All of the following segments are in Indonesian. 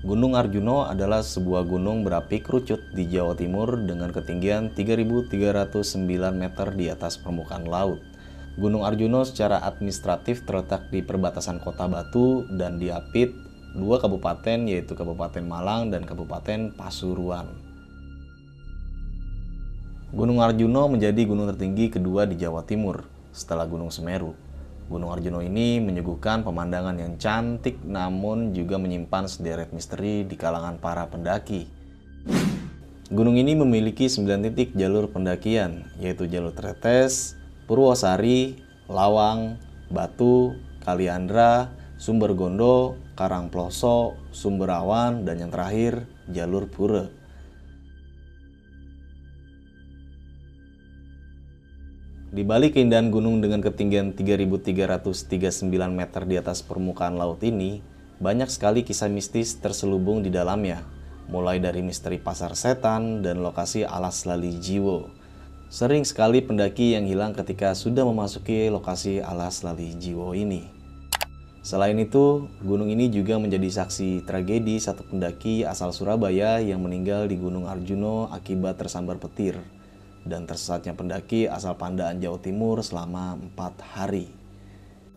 Gunung Arjuno adalah sebuah gunung berapi kerucut di Jawa Timur dengan ketinggian 3.309 meter di atas permukaan laut. Gunung Arjuno secara administratif terletak di perbatasan kota Batu dan diapit dua kabupaten yaitu Kabupaten Malang dan Kabupaten Pasuruan. Gunung Arjuno menjadi gunung tertinggi kedua di Jawa Timur setelah Gunung Semeru. Gunung Arjuna ini menyuguhkan pemandangan yang cantik namun juga menyimpan sederet misteri di kalangan para pendaki. Gunung ini memiliki 9 titik jalur pendakian, yaitu jalur Tretes, Purwosari, Lawang, Batu, Kaliandra, Sumber Gondo, Karangploso, Sumberawan, dan yang terakhir jalur Pura. Di balik keindahan gunung dengan ketinggian 3.339 meter di atas permukaan laut ini, banyak sekali kisah mistis terselubung di dalamnya, mulai dari misteri pasar setan dan lokasi alas lali jiwo. Sering sekali pendaki yang hilang ketika sudah memasuki lokasi alas lali jiwo ini. Selain itu, gunung ini juga menjadi saksi tragedi satu pendaki asal Surabaya yang meninggal di Gunung Arjuno akibat tersambar petir dan tersesatnya pendaki asal Pandaan Jawa Timur selama empat hari.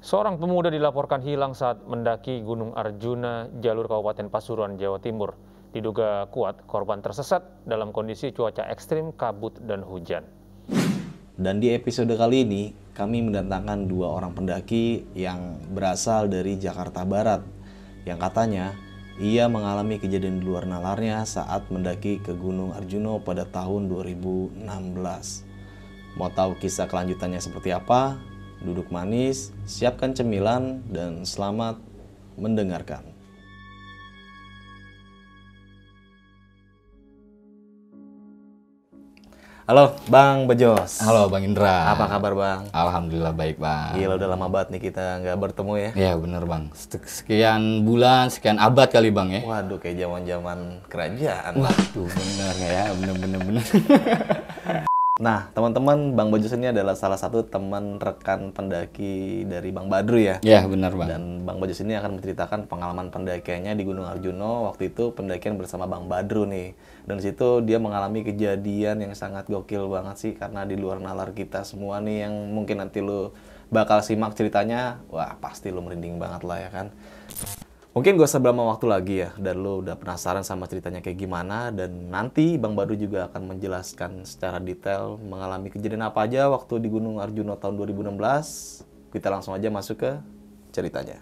Seorang pemuda dilaporkan hilang saat mendaki Gunung Arjuna, jalur Kabupaten Pasuruan, Jawa Timur. Diduga kuat, korban tersesat dalam kondisi cuaca ekstrim, kabut, dan hujan. Dan di episode kali ini, kami mendatangkan dua orang pendaki yang berasal dari Jakarta Barat, yang katanya ia mengalami kejadian di luar nalarnya saat mendaki ke Gunung Arjuno pada tahun 2016. Mau tahu kisah kelanjutannya seperti apa? Duduk manis, siapkan cemilan, dan selamat mendengarkan. Halo Bang Bejos. Halo Bang Indra. Apa kabar Bang? Alhamdulillah baik Bang. Gila udah lama banget nih kita nggak bertemu ya. Iya bener Bang. Sekian bulan, sekian abad kali Bang ya. Waduh kayak zaman jaman kerajaan. Waduh bener ya, bener bener bener. nah teman-teman Bang Bejos ini adalah salah satu teman rekan pendaki dari Bang Badru ya. Iya bener Bang. Dan Bang Bejos ini akan menceritakan pengalaman pendakiannya di Gunung Arjuna. waktu itu pendakian bersama Bang Badru nih dan situ dia mengalami kejadian yang sangat gokil banget sih karena di luar nalar kita semua nih yang mungkin nanti lu bakal simak ceritanya wah pasti lu merinding banget lah ya kan Mungkin gue sebelum waktu lagi ya, dan lo udah penasaran sama ceritanya kayak gimana, dan nanti Bang Badu juga akan menjelaskan secara detail mengalami kejadian apa aja waktu di Gunung Arjuna tahun 2016. Kita langsung aja masuk ke ceritanya.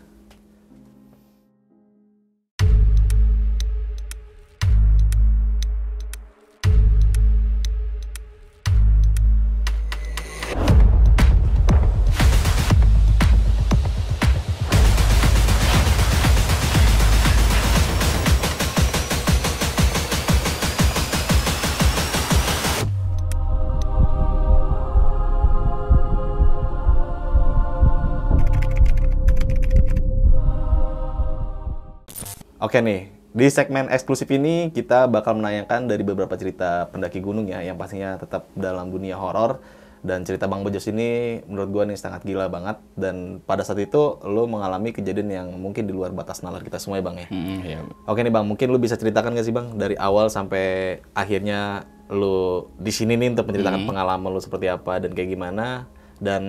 Oke nih, di segmen eksklusif ini kita bakal menayangkan dari beberapa cerita pendaki gunung ya, yang pastinya tetap dalam dunia horor. Dan cerita Bang Bojos ini menurut gue nih sangat gila banget. Dan pada saat itu lo mengalami kejadian yang mungkin di luar batas nalar kita semua ya Bang ya. Mm, iya. Oke nih Bang, mungkin lo bisa ceritakan gak sih Bang dari awal sampai akhirnya lo di sini nih untuk menceritakan mm. pengalaman lo seperti apa dan kayak gimana dan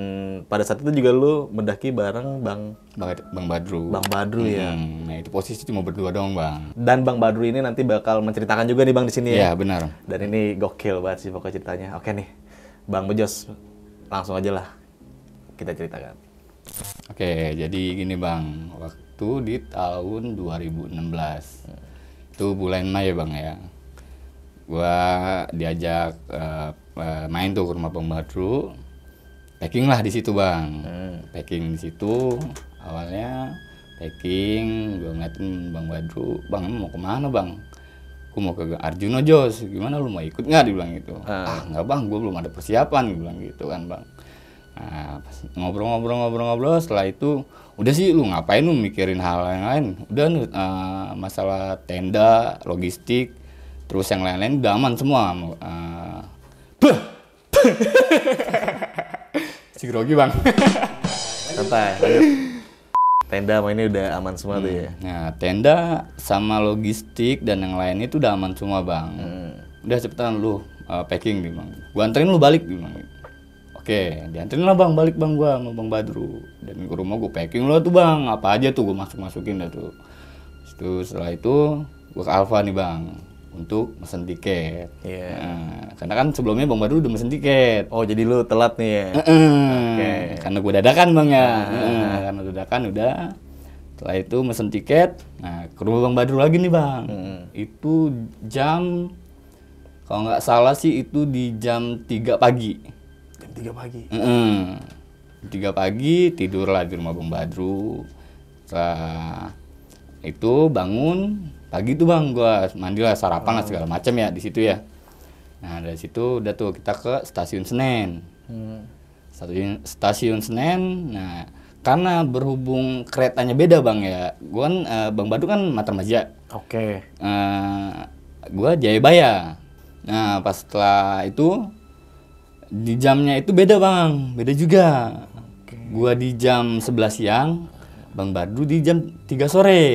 pada saat itu juga lu mendaki bareng Bang Bang, bang Badru. Bang Badru hmm, ya. Nah, itu posisi cuma berdua dong, Bang. Dan Bang Badru ini nanti bakal menceritakan juga nih Bang di sini ya. Iya, benar. Dan ini gokil banget sih pokok ceritanya. Oke nih. Bang Bejos langsung aja lah kita ceritakan. Oke, jadi gini Bang, waktu di tahun 2016. belas Itu bulan Mei ya, Bang ya. Gua diajak eh, eh, main tuh ke rumah Bang Badru packing lah di situ bang hmm. packing di situ awalnya packing gue ngeliatin bang Badru bang mau kemana bang gue mau ke Arjuna Jos gimana lu mau ikut nggak dibilang gitu hmm. ah nggak bang gue belum ada persiapan gue bilang gitu kan bang nah, ngobrol ngobrol-ngobrol-ngobrol-ngobrol setelah itu udah sih lu ngapain lu mikirin hal yang lain udah uh, masalah tenda logistik terus yang lain-lain udah aman semua uh, Si grogi bang. Santai. tenda ini udah aman semua hmm. tuh ya. Hmm. Nah tenda sama logistik dan yang lainnya itu udah aman semua bang. Hmm. Udah cepetan lu uh, packing nih bang. Gua anterin lu balik nih bang. Oke, dianterin lah bang, balik bang gua sama bang Badru. Dan ke rumah gua packing lo tuh bang, apa aja tuh gua masuk masukin dah tuh. Terus setelah itu gua ke Alfa nih bang untuk mesen tiket. Yeah. Nah, karena kan sebelumnya Bang Badru udah mesen tiket. Oh, jadi lu telat nih ya. Oke. Okay. Karena gue dadakan Bang ya. Nah, karena dadakan udah setelah itu mesen tiket, nah ke rumah Bang Badru lagi nih Bang. Itu jam kalau nggak salah sih itu di jam 3 pagi. Jam 3 pagi. Mm -mm. 3 pagi tidurlah di rumah Bang Badru. Setelah itu bangun pagi tuh bang gue mandi lah sarapan oh. lah segala macam ya di situ ya nah dari situ udah tuh kita ke stasiun Senen hmm. stasiun stasiun Senen nah karena berhubung keretanya beda bang ya gue kan uh, bang Badu kan matramaja. oke okay. uh, eh, gue Jayabaya nah pas setelah itu di jamnya itu beda bang beda juga okay. gue di jam 11 siang bang Badu di jam 3 sore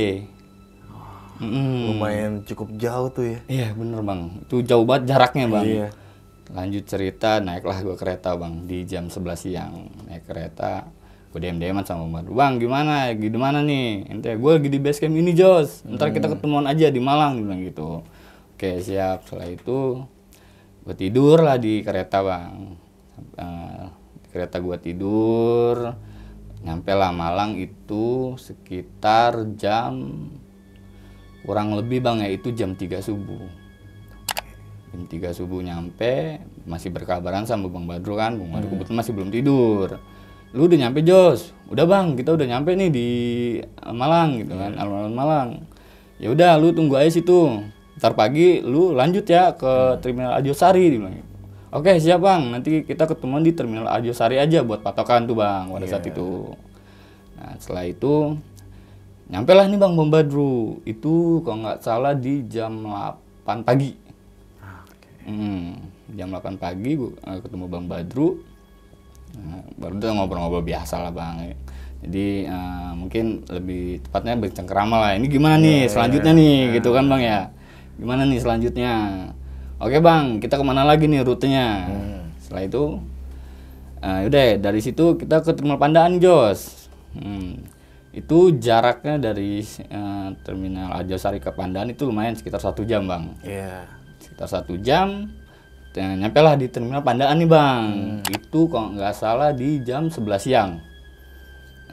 Mm. Lumayan cukup jauh tuh ya. Iya bener bang, itu jauh banget jaraknya bang. Iya. Lanjut cerita, naiklah gua kereta bang di jam 11 siang naik kereta. Gue dm dm sama Bang, bang gimana, gimana nih? Ente, gue lagi di base camp ini Jos, ntar kita ketemuan aja di Malang, bilang gitu. Oke siap, setelah itu gue tidur lah di kereta bang. Eh, di kereta gua tidur, nyampe lah Malang itu sekitar jam kurang lebih bang ya itu jam 3 subuh jam 3 subuh nyampe masih berkabaran sama Bang Badru kan Bang Badru hmm. kebetulan masih belum tidur lu udah nyampe Jos udah bang kita udah nyampe nih di eh, Malang gitu kan hmm. alun-alun Malang ya udah lu tunggu aja situ ntar pagi lu lanjut ya ke hmm. terminal Ajosari dibilang oke siap bang nanti kita ketemuan di terminal Ajosari aja buat patokan tuh bang pada saat iya. itu nah setelah itu nyampe lah nih bang Bang Badru itu kalau nggak salah di jam 8 pagi ah, okay. hmm, jam 8 pagi bu, eh, ketemu Bang Badru Uh, baru udah ngobrol-ngobrol biasa lah bang jadi uh, mungkin lebih tepatnya bercengkerama lah ini gimana nih yeah, iya. selanjutnya yeah. nih yeah. gitu kan bang ya gimana nih selanjutnya oke bang kita kemana lagi nih rutenya hmm. setelah itu uh, eh, udah dari situ kita ke terminal Pandaan Jos hmm, itu jaraknya dari eh, terminal Ajosari ke Pandan itu lumayan sekitar satu jam bang. Iya. Yeah. Sekitar satu jam. Dan nyampe lah di terminal Pandaan nih bang. Hmm. Itu kalau nggak salah di jam 11 siang.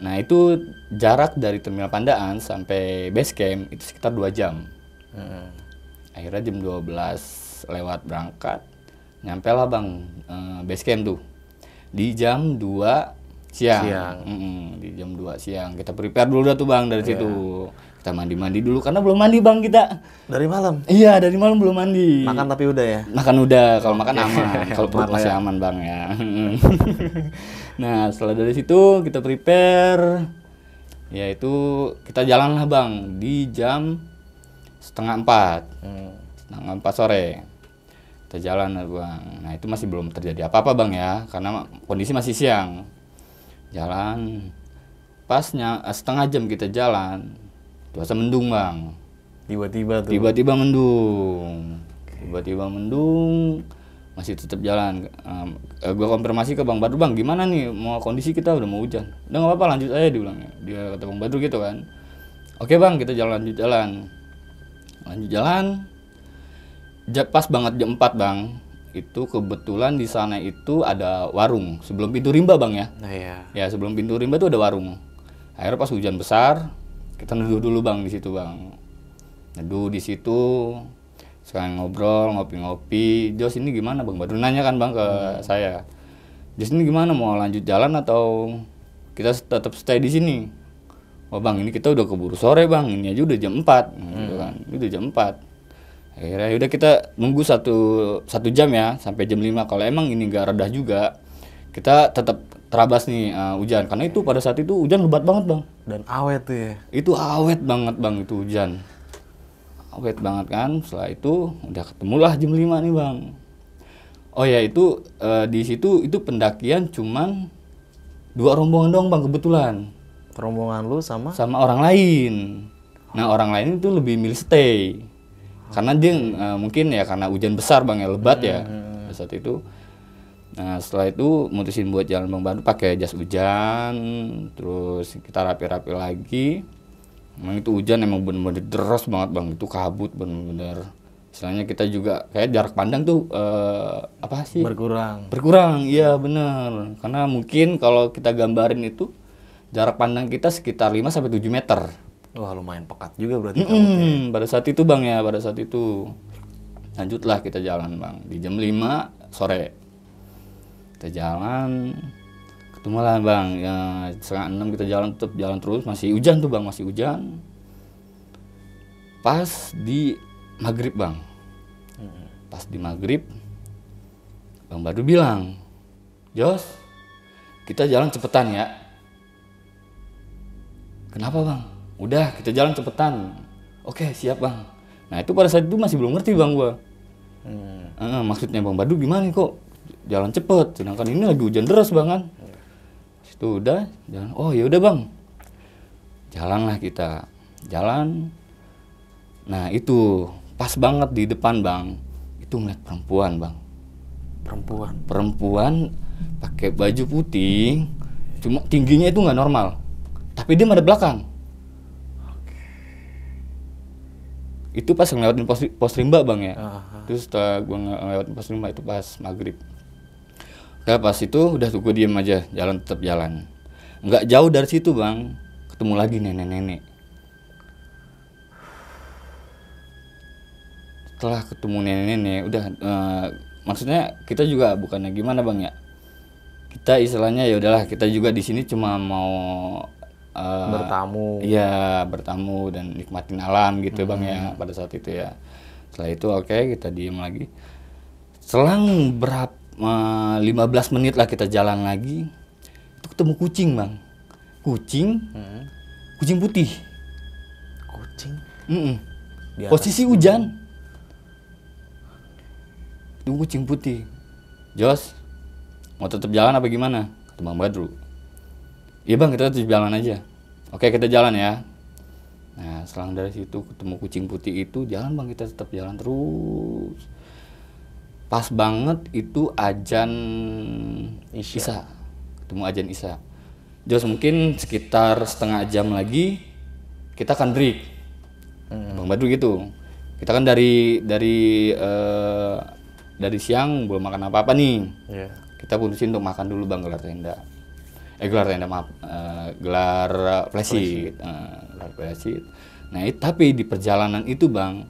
Nah itu jarak dari terminal Pandaan sampai base camp itu sekitar dua jam. Hmm. Akhirnya jam 12 lewat berangkat. Nyampe lah bang eh, base camp tuh di jam 2 siang, siang. Mm -mm, di jam 2 siang kita prepare dulu dah tuh bang dari yeah. situ kita mandi mandi dulu karena belum mandi bang kita dari malam iya dari malam belum mandi makan tapi udah ya makan udah kalau makan aman kalau perut masih ya. aman bang ya nah setelah dari situ kita prepare yaitu kita jalan lah bang di jam setengah empat hmm. setengah empat sore kita jalan lah bang nah itu masih belum terjadi apa apa bang ya karena kondisi masih siang jalan pasnya eh, setengah jam kita jalan cuaca mendung bang tiba-tiba tuh tiba-tiba mendung tiba-tiba mendung masih tetap jalan um, eh, gue konfirmasi ke bang Badru bang gimana nih mau kondisi kita udah mau hujan udah nggak apa-apa lanjut aja diulangnya dia kata bang Badru gitu kan oke bang kita jalan lanjut jalan lanjut jalan pas banget jam 4 bang itu kebetulan di sana itu ada warung sebelum pintu rimba bang ya. Nah, iya. Ya sebelum pintu rimba itu ada warung. Akhirnya pas hujan besar kita neduh dulu bang di situ bang. Neduh di situ sekarang ngobrol ngopi-ngopi. Jos ini gimana bang? Baru nanya kan bang ke hmm. saya. Jos ini gimana mau lanjut jalan atau kita tetap stay di sini? oh bang ini kita udah keburu sore bang ini aja udah jam empat gitu hmm. gitu kan. Ini udah jam empat akhirnya udah kita nunggu satu satu jam ya sampai jam 5 kalau emang ini nggak redah juga kita tetap terabas nih uh, hujan karena itu pada saat itu hujan lebat banget bang dan awet tuh ya itu awet banget bang itu hujan awet banget kan setelah itu udah ketemulah jam 5 nih bang oh ya itu uh, di situ itu pendakian cuman dua rombongan dong bang kebetulan rombongan lu sama sama orang lain nah orang lain itu lebih milih stay karena dia uh, mungkin ya karena hujan besar bang ya lebat ya, hmm. ya saat itu nah setelah itu mutusin buat jalan bang baru pakai jas hujan terus kita rapi-rapi lagi emang itu hujan emang benar-benar deras banget bang itu kabut benar-benar. istilahnya kita juga kayak jarak pandang tuh uh, apa sih berkurang berkurang iya bener karena mungkin kalau kita gambarin itu jarak pandang kita sekitar 5 sampai tujuh meter Wah lumayan pekat juga berarti mm -hmm. Pada saat itu bang ya, pada saat itu lanjutlah kita jalan bang di jam 5 sore kita jalan ketemu bang ya setengah enam kita jalan tetap jalan terus masih hujan tuh bang masih hujan pas di maghrib bang pas di maghrib bang Badu bilang Jos kita jalan cepetan ya kenapa bang udah kita jalan cepetan oke siap bang nah itu pada saat itu masih belum ngerti bang gua hmm. maksudnya bang Badu gimana kok jalan cepet sedangkan ini lagi hujan deras bang kan hmm. itu udah jalan oh ya udah bang jalanlah kita jalan nah itu pas banget di depan bang itu ngeliat perempuan bang perempuan perempuan pakai baju putih cuma tingginya itu nggak normal tapi dia ada belakang itu pas ngelewatin pos, pos rimba bang ya uh terus setelah gue ngelewatin pos rimba itu pas maghrib udah pas itu udah tuh gue diem aja jalan tetap jalan nggak jauh dari situ bang ketemu lagi nenek-nenek setelah ketemu nenek-nenek udah uh, maksudnya kita juga bukannya gimana bang ya kita istilahnya ya udahlah kita juga di sini cuma mau uh, bertamu iya bertamu dan nikmatin alam gitu hmm. bang ya hmm. pada saat itu ya setelah itu oke okay, kita diem lagi selang berapa uh, 15 menit lah kita jalan lagi itu ketemu kucing bang kucing hmm. kucing putih kucing mm -mm. Di posisi hujan itu kucing putih Jos mau tetap jalan apa gimana Ketemu Bang Badru iya bang kita terus jalan aja oke kita jalan ya nah selang dari situ ketemu kucing putih itu jalan bang kita tetap jalan terus pas banget itu ajan Isya. Isa ketemu ajan Isa Jos mungkin sekitar setengah jam lagi kita akan break hmm. Bang Badru gitu kita kan dari dari uh, dari siang belum makan apa apa nih yeah. kita putusin untuk makan dulu Bang gelar tenda eh gelar tenda maaf uh, gelar eh, flashit uh, eh, gelar flashit nah itu, tapi di perjalanan itu bang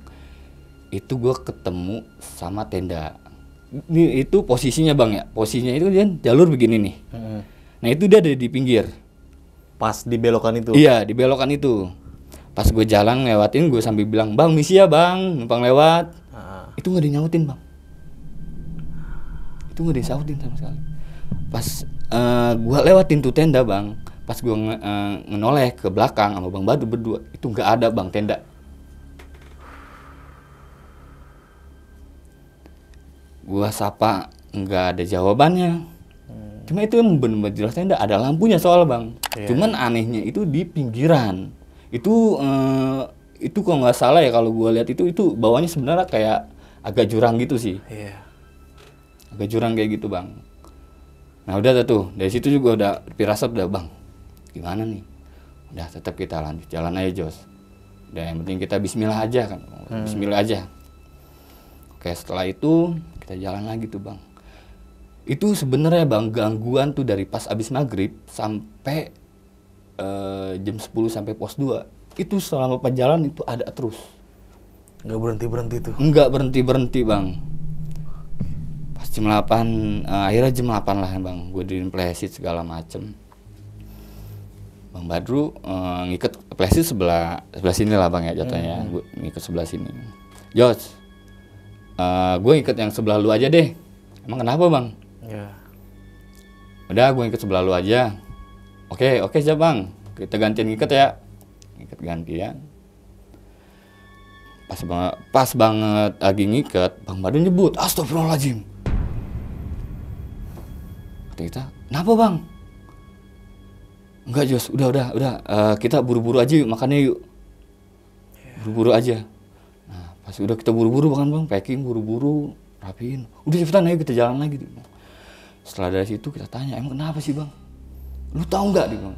itu gue ketemu sama tenda ini itu posisinya bang ya posisinya itu dia kan jalur begini nih nah itu dia ada di pinggir pas di belokan itu iya di belokan itu pas gue jalan lewatin gue sambil bilang bang misi ya bang numpang lewat itu nggak dinyautin bang itu nggak disautin sama sekali pas Eh, gue lewat pintu tenda bang pas gue nge uh, ngenoleh ke belakang sama bang Badu berdua itu nggak ada bang tenda gue sapa nggak ada jawabannya hmm. cuma itu benar-benar jelas tenda ada lampunya soal bang yeah. cuman anehnya itu di pinggiran itu uh, itu kalau nggak salah ya kalau gue lihat itu itu bawahnya sebenarnya kayak agak jurang gitu sih yeah. agak jurang kayak gitu bang Nah udah tuh, dari situ juga udah pirasat udah bang, gimana nih? Udah tetap kita lanjut jalan aja Jos. Udah yang penting kita Bismillah aja kan, hmm. Bismillah aja. Oke setelah itu kita jalan lagi tuh bang. Itu sebenarnya bang gangguan tuh dari pas abis maghrib sampai uh, jam 10 sampai pos 2 itu selama perjalanan itu ada terus. Nggak berhenti berhenti tuh? Nggak berhenti berhenti bang jam 8 uh, eh, akhirnya jam 8 lah bang gue diin plesit segala macem bang Badru uh, ngikut plesit sebelah sebelah sini lah bang ya jatuhnya hmm. gue ngikut sebelah sini George uh, gue ngikut yang sebelah lu aja deh emang kenapa bang yeah. udah gue ngikut sebelah lu aja oke okay, oke okay, siap bang kita gantian ngikut ya ngikut gantian pas banget pas banget lagi ngikat, bang Badru nyebut astagfirullahaladzim kita, kenapa bang? Enggak Jos, udah udah udah uh, kita buru-buru aja yuk makannya yuk. Iya. Buru-buru aja. Nah pas udah kita buru-buru bahkan bang packing buru-buru rapiin. Udah cepetan ayo kita jalan lagi. Setelah dari situ kita tanya emang kenapa sih bang? Lu tahu nggak dia bang?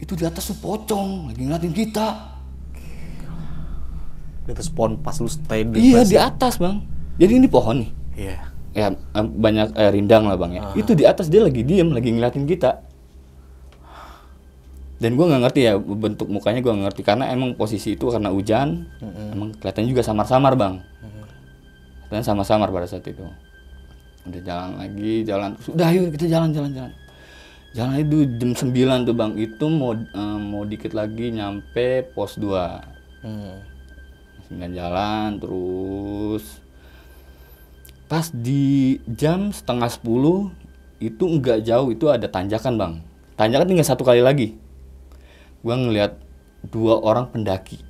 Itu di atas tuh pocong lagi ngeliatin kita. Di atas pohon pas lu stay di Iya di atas bang. Jadi ini pohon nih. Iya. Yeah ya banyak eh, rindang lah bang ya. Ah. Itu di atas dia lagi diem, lagi ngeliatin kita. Dan gue nggak ngerti ya bentuk mukanya gue ngerti karena emang posisi itu karena hujan, mm -hmm. emang kelihatannya juga samar-samar bang. Mm -hmm. sama samar-samar pada saat itu. Udah jalan lagi, jalan. Sudah yuk kita jalan-jalan-jalan. Jalan itu jam 9 tuh bang, itu mau um, mau dikit lagi nyampe pos 2. Hmm. 9 jalan terus pas di jam setengah sepuluh itu nggak jauh itu ada tanjakan bang tanjakan tinggal satu kali lagi gue ngeliat dua orang pendaki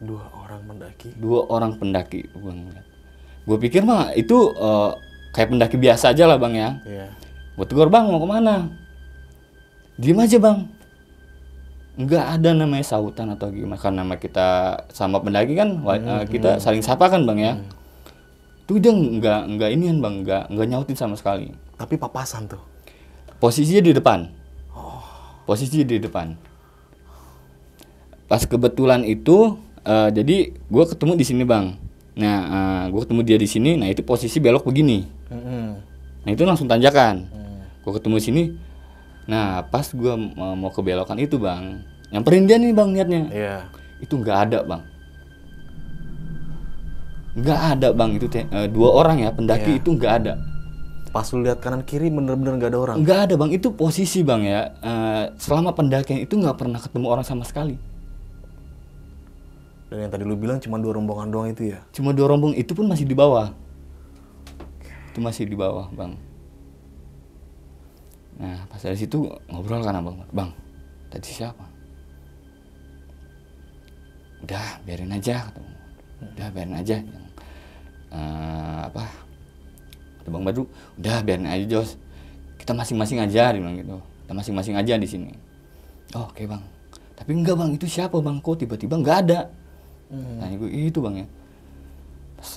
dua orang pendaki dua orang pendaki gue ngeliat gue pikir mah itu uh, kayak pendaki biasa aja lah bang ya yeah. gue tegur bang mau kemana diem aja bang nggak ada namanya sautan atau gimana karena nama kita sama pendaki kan hmm, eh, kita hmm. saling sapa kan bang ya hmm Tuh dia nggak nggak kan bang, nggak nggak nyautin sama sekali. Tapi papasan tuh. Posisinya di depan. posisi oh. Posisinya di depan. Pas kebetulan itu, uh, jadi gue ketemu di sini bang. Nah, uh, eh, gue ketemu dia di sini. Nah itu posisi belok begini. Mm -hmm. Nah itu langsung tanjakan. Mm. Gue ketemu sini. Nah pas gue mau ke belokan itu bang, yang dia nih bang niatnya. Yeah. Itu nggak ada bang nggak ada bang itu te, uh, dua orang ya pendaki yeah. itu nggak ada pas lu lihat kanan kiri bener-bener nggak ada orang nggak ada bang itu posisi bang ya uh, selama pendakian itu nggak pernah ketemu orang sama sekali dan yang tadi lu bilang cuma dua rombongan doang itu ya cuma dua rombong itu pun masih di bawah itu masih di bawah bang nah pas dari situ ngobrol kan bang bang tadi siapa udah biarin aja udah biarin aja uh, apa ada bang Badru udah biarin aja Jos kita masing-masing aja dia bilang gitu kita masing-masing aja di sini oh, oke okay, bang tapi enggak bang itu siapa bang kok tiba-tiba enggak ada hmm. nah gue itu bang ya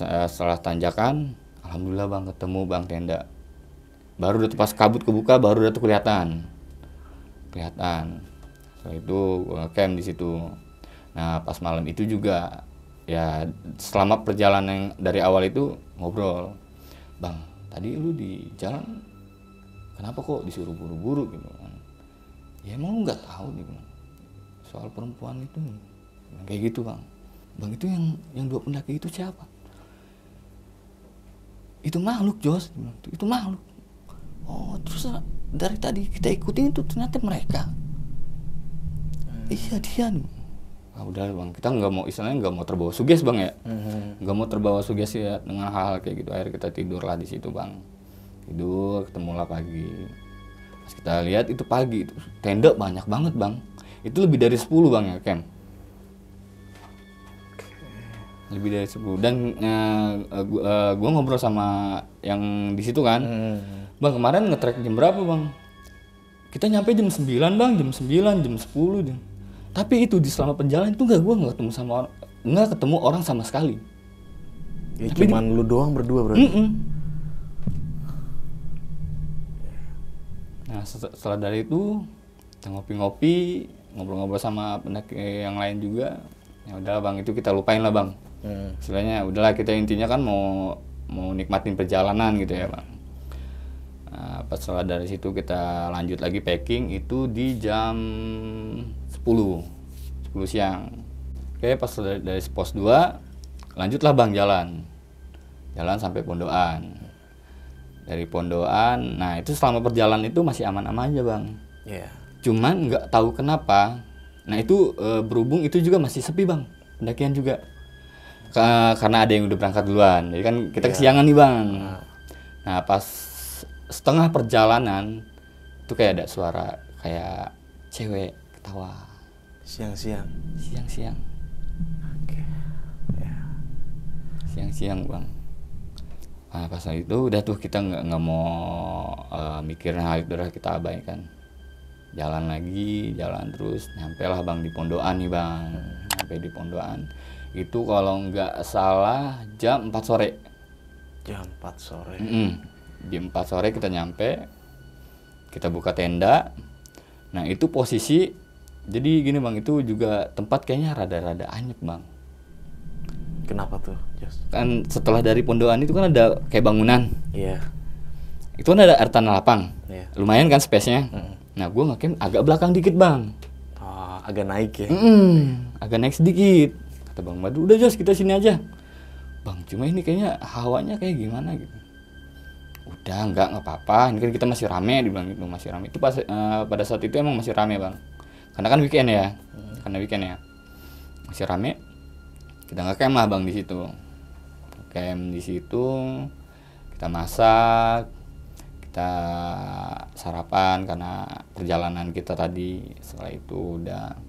eh, setelah tanjakan alhamdulillah bang ketemu bang tenda baru udah pas kabut kebuka baru udah tuh kelihatan kelihatan setelah itu gue camp di situ nah pas malam itu juga ya selama perjalanan yang dari awal itu ngobrol bang tadi lu di jalan kenapa kok disuruh buru-buru gitu kan ya emang lu nggak tahu gitu kan. soal perempuan itu kayak gitu bang bang itu yang yang dua pendaki itu siapa itu makhluk Jos itu makhluk oh terus dari tadi kita ikutin itu ternyata mereka hmm. iya dia nih ah udah bang kita nggak mau istilahnya nggak mau terbawa suges bang ya mm-hmm. nggak mau terbawa suges ya dengan hal-hal kayak gitu akhirnya kita tidur lah di situ bang tidur ketemulah pagi pas kita lihat itu pagi itu tenda banyak banget bang itu lebih dari 10 bang ya camp lebih dari sepuluh dan uh, uh, gua, uh, ngobrol sama yang di situ kan mm-hmm. bang kemarin ngetrek jam berapa bang kita nyampe jam 9 bang jam 9 jam 10 jam tapi itu di selama penjalan itu gak gue nggak ketemu sama orang nggak ketemu orang sama sekali ya tapi cuman di, lu doang berdua berarti mm -mm. nah setelah dari itu kita ngopi-ngopi ngobrol-ngobrol sama pendaki yang lain juga ya udah bang itu kita lupain lah bang hmm. istilahnya udahlah kita intinya kan mau mau nikmatin perjalanan gitu ya bang nah, pas setelah dari situ kita lanjut lagi packing itu di jam 10 10 siang oke pas dari, dari pos 2 lanjutlah bang jalan jalan sampai pondokan dari pondokan nah itu selama perjalanan itu masih aman-aman aja bang yeah. cuman nggak tahu kenapa nah itu e, berhubung itu juga masih sepi bang pendakian juga Ke, karena ada yang udah berangkat duluan jadi kan kita yeah. kesiangan nih bang nah. nah pas setengah perjalanan itu kayak ada suara kayak cewek ketawa Siang-siang. Siang-siang. Oke. Okay. Ya. Siang-siang bang. Nah, pas itu udah tuh kita nggak nggak mau uh, mikirin hal itu udah kita abaikan. Jalan lagi, jalan terus, nyampe lah bang di Pondoan nih bang, nyampe di Pondoan. Itu kalau nggak salah jam 4 sore. Jam 4 sore. Mm -mm. Jam 4 sore kita nyampe, kita buka tenda. Nah itu posisi jadi gini bang, itu juga tempat kayaknya rada-rada anyep bang. Kenapa tuh? Yes. Kan setelah dari pondokan itu kan ada kayak bangunan. Iya. Yeah. Itu kan ada air tanah lapang. Yeah. Lumayan kan space-nya. Mm. Nah gue ngakem agak belakang dikit bang. Oh, agak naik ya? Mm, agak naik sedikit. Kata bang Madu, udah Jos kita sini aja. Bang, cuma ini kayaknya hawanya kayak gimana gitu. Udah, nggak nggak apa-apa. Ini kan kita masih rame, di bang itu masih rame. Itu pas uh, pada saat itu emang masih rame bang karena kan weekend ya hmm. karena weekend ya masih rame kita nggak lah bang di situ kem di situ kita masak kita sarapan karena perjalanan kita tadi setelah itu udah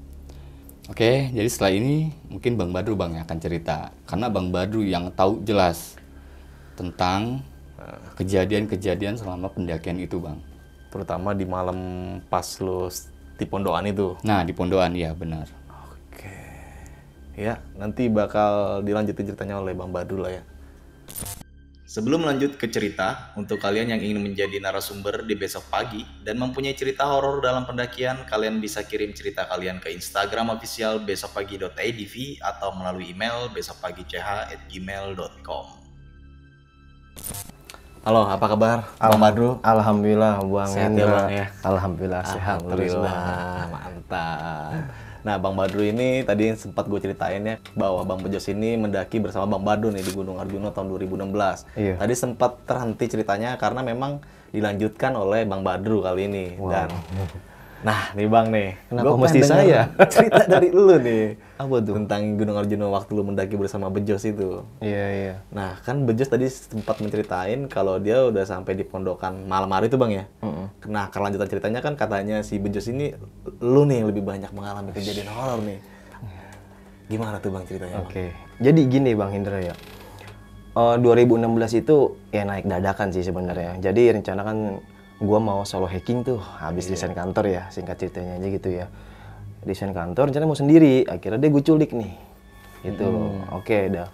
Oke, jadi setelah ini mungkin Bang Badru Bang yang akan cerita karena Bang Badru yang tahu jelas tentang ah. kejadian-kejadian selama pendakian itu, Bang. Terutama di malam pas lo di Pondoan itu. Nah, di Pondoan ya, benar. Oke. Ya, nanti bakal dilanjutin ceritanya oleh Bang Badu lah ya. Sebelum lanjut ke cerita, untuk kalian yang ingin menjadi narasumber di besok pagi dan mempunyai cerita horor dalam pendakian, kalian bisa kirim cerita kalian ke Instagram official besokpagi.idv atau melalui email besokpagi.ch@gmail.com. Halo, apa kabar? Bang Badru? Alhamdulillah, Bang sehat ya, Indra. Ya, bang, ya? Alhamdulillah, sehat Alhamdulillah, Bang. Mantap. Nah, Bang Badru ini tadi sempat gue ceritain ya bahwa Bang Pejos ini mendaki bersama Bang Badru nih di Gunung Arjuna tahun 2016. Iya. Tadi sempat terhenti ceritanya karena memang dilanjutkan oleh Bang Badru kali ini wow. dan Nah, nih Bang nih, kenapa gua mesti saya? Cerita dari lu nih. Apa tuh? Tentang Gunung Arjuna waktu lu mendaki bersama Bejos itu. Iya, yeah, iya. Yeah. Nah, kan Bejos tadi sempat menceritain kalau dia udah sampai di pondokan malam hari itu, Bang ya. Mm -hmm. Nah, kelanjutan ceritanya kan katanya si Bejos ini lu nih lebih banyak mengalami kejadian horor nih. Gimana tuh Bang ceritanya? Oke. Okay. Jadi gini Bang Indra ya. Uh, eh, 2016 itu ya naik dadakan sih sebenarnya. Jadi rencana kan gue mau solo hacking tuh habis yeah. desain kantor ya singkat ceritanya aja gitu ya desain kantor rencana mau sendiri akhirnya dia gue culik nih itu, hmm. oke okay, dah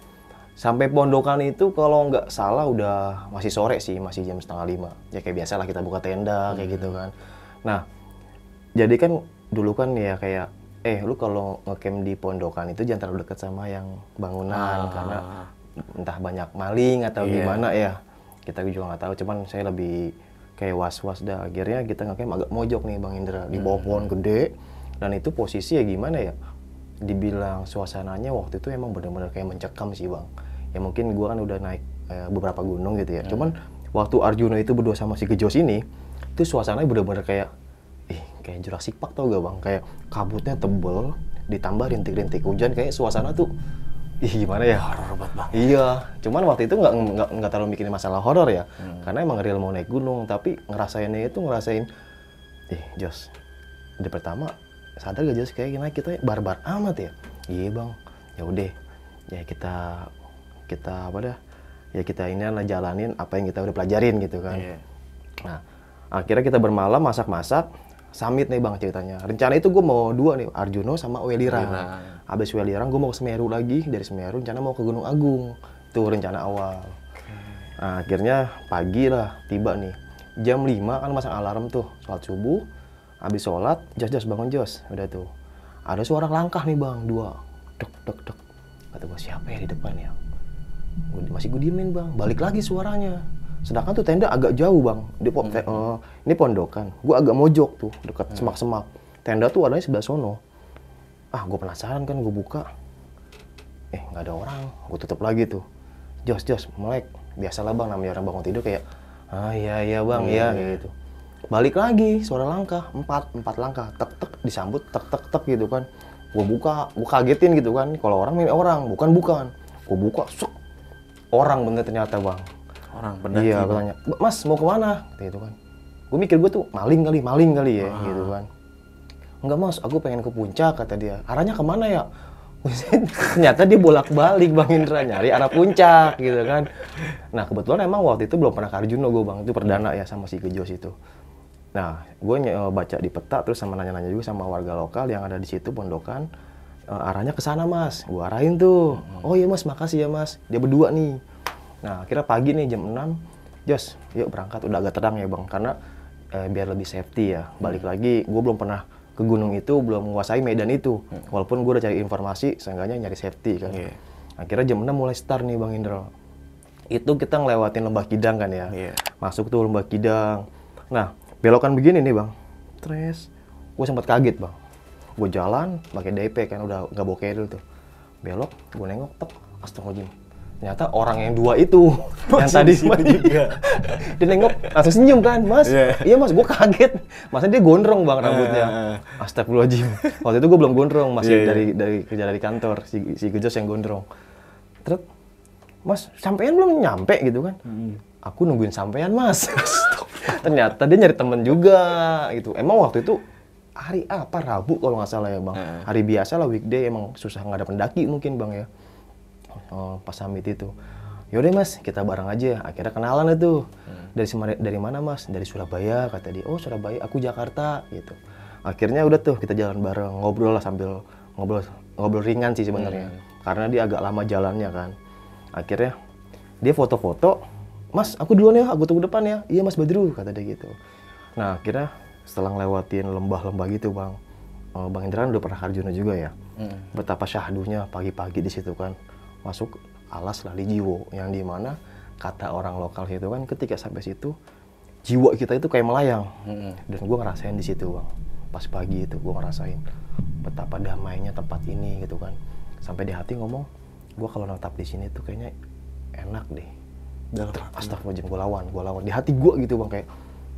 sampai pondokan itu kalau nggak salah udah masih sore sih masih jam setengah lima ya kayak biasa lah kita buka tenda hmm. kayak gitu hmm. kan nah jadi kan dulu kan ya kayak eh lu kalau ngecamp di pondokan itu jangan terlalu dekat sama yang bangunan ah. karena entah banyak maling atau yeah. gimana ya kita juga nggak tahu cuman saya lebih kayak was-was dah akhirnya kita ngakem agak mojok nih Bang Indra di hmm. bawah pohon gede dan itu posisi ya gimana ya dibilang suasananya waktu itu emang benar-benar kayak mencekam sih Bang ya mungkin gua kan udah naik eh, beberapa gunung gitu ya hmm. cuman waktu Arjuna itu berdua sama si Gejos ini itu suasananya benar-benar kayak ih eh, kayak Jurassic Park tau gak Bang kayak kabutnya tebel ditambah rintik-rintik hujan kayak suasana tuh ih gimana ya horor banget bang iya cuman waktu itu nggak nggak nggak terlalu mikirin masalah horor ya hmm. karena emang real mau naik gunung tapi ngerasainnya itu ngerasain ih Jos di pertama sadar gak Jos kayak gimana kita barbar amat ya iya bang ya udah ya kita kita apa dah ya kita ini lah jalanin apa yang kita udah pelajarin gitu kan yeah. nah akhirnya kita bermalam masak-masak summit nih bang ceritanya rencana itu gue mau dua nih Arjuno sama Welira. Welira habis Welirang gue mau ke Semeru lagi dari Semeru rencana mau ke Gunung Agung itu rencana awal nah, akhirnya pagi lah tiba nih jam 5 kan masang alarm tuh sholat subuh habis sholat jos jos bangun jos udah tuh ada suara langkah nih bang dua dek dek dek kata gue siapa ya di depan ya gua, masih gue diemin bang balik lagi suaranya sedangkan tuh tenda agak jauh bang di hmm. uh, ini pondokan gue agak mojok tuh dekat hmm. semak semak tenda tuh warnanya sebelah sono ah gue penasaran kan gue buka eh nggak ada orang gue tutup lagi tuh jos jos melek biasalah bang namanya orang bangun tidur kayak ah iya iya bang hmm. gitu balik lagi suara langkah empat empat langkah tek tek disambut tek tek tek gitu kan gue buka gue kagetin gitu kan kalau orang ini orang bukan bukan gue buka suk orang bener ternyata bang orang bener iya gue tanya mas mau kemana gitu kan gue mikir gue tuh maling kali maling kali ya ah. gitu kan enggak mas aku pengen ke puncak kata dia arahnya kemana ya ternyata dia bolak-balik Bang Indra nyari arah puncak gitu kan nah kebetulan emang waktu itu belum pernah ke Arjuno gue Bang itu perdana ya sama si Kejos itu nah gue eh, baca di peta terus sama nanya-nanya juga sama warga lokal yang ada di situ pondokan uh, arahnya ke sana mas gue arahin tuh oh iya mas makasih ya mas dia berdua nih nah kira pagi nih jam 6 Jos yuk berangkat udah agak terang ya Bang karena eh, biar lebih safety ya balik lagi gue belum pernah ke gunung itu belum menguasai medan itu. Hmm. Walaupun gue udah cari informasi, seenggaknya nyari safety kan. Yeah. Akhirnya jam 6 mulai start nih Bang Indro. Itu kita ngelewatin lembah kidang kan ya. Yeah. Masuk tuh lembah kidang. Nah, belokan begini nih Bang. Tres. Gue sempat kaget Bang. Gue jalan pakai DP kan udah nggak bokeh dulu tuh. Belok, gue nengok, tek, astagfirullahaladzim ternyata orang yang dua itu Masih yang tadi sini juga. dia nengok langsung senyum kan mas yeah. iya mas gue kaget maksudnya dia gondrong bang ah, rambutnya uh. astagfirullahaladzim waktu itu gue belum gondrong masih yeah, iya. dari yeah. dari kerja dari kantor si si Gejos yang gondrong terus mas sampean belum nyampe gitu kan mm. aku nungguin sampean mas ternyata dia nyari temen juga gitu emang waktu itu hari apa Rabu kalau nggak salah ya bang uh. hari biasa lah weekday emang susah nggak ada pendaki mungkin bang ya oh, pas summit itu yaudah mas kita bareng aja akhirnya kenalan itu hmm. dari dari mana mas dari Surabaya kata dia oh Surabaya aku Jakarta gitu akhirnya udah tuh kita jalan bareng ngobrol lah sambil ngobrol ngobrol ringan sih sebenarnya hmm. karena dia agak lama jalannya kan akhirnya dia foto-foto mas aku duluan ya aku tunggu depan ya iya mas Badru kata dia gitu nah akhirnya setelah lewatin lembah-lembah gitu bang eh, Bang Indra udah pernah Arjuna juga ya hmm. betapa syahdunya pagi-pagi di situ kan masuk alas lali jiwo yang di mana kata orang lokal itu kan ketika sampai situ jiwa kita itu kayak melayang hmm. dan gue ngerasain di situ bang pas pagi itu gue ngerasain betapa damainya tempat ini gitu kan sampai di hati ngomong gue kalau nonton di sini tuh kayaknya enak deh dalam astagfirullahaladzim gue lawan gue lawan di hati gue gitu bang kayak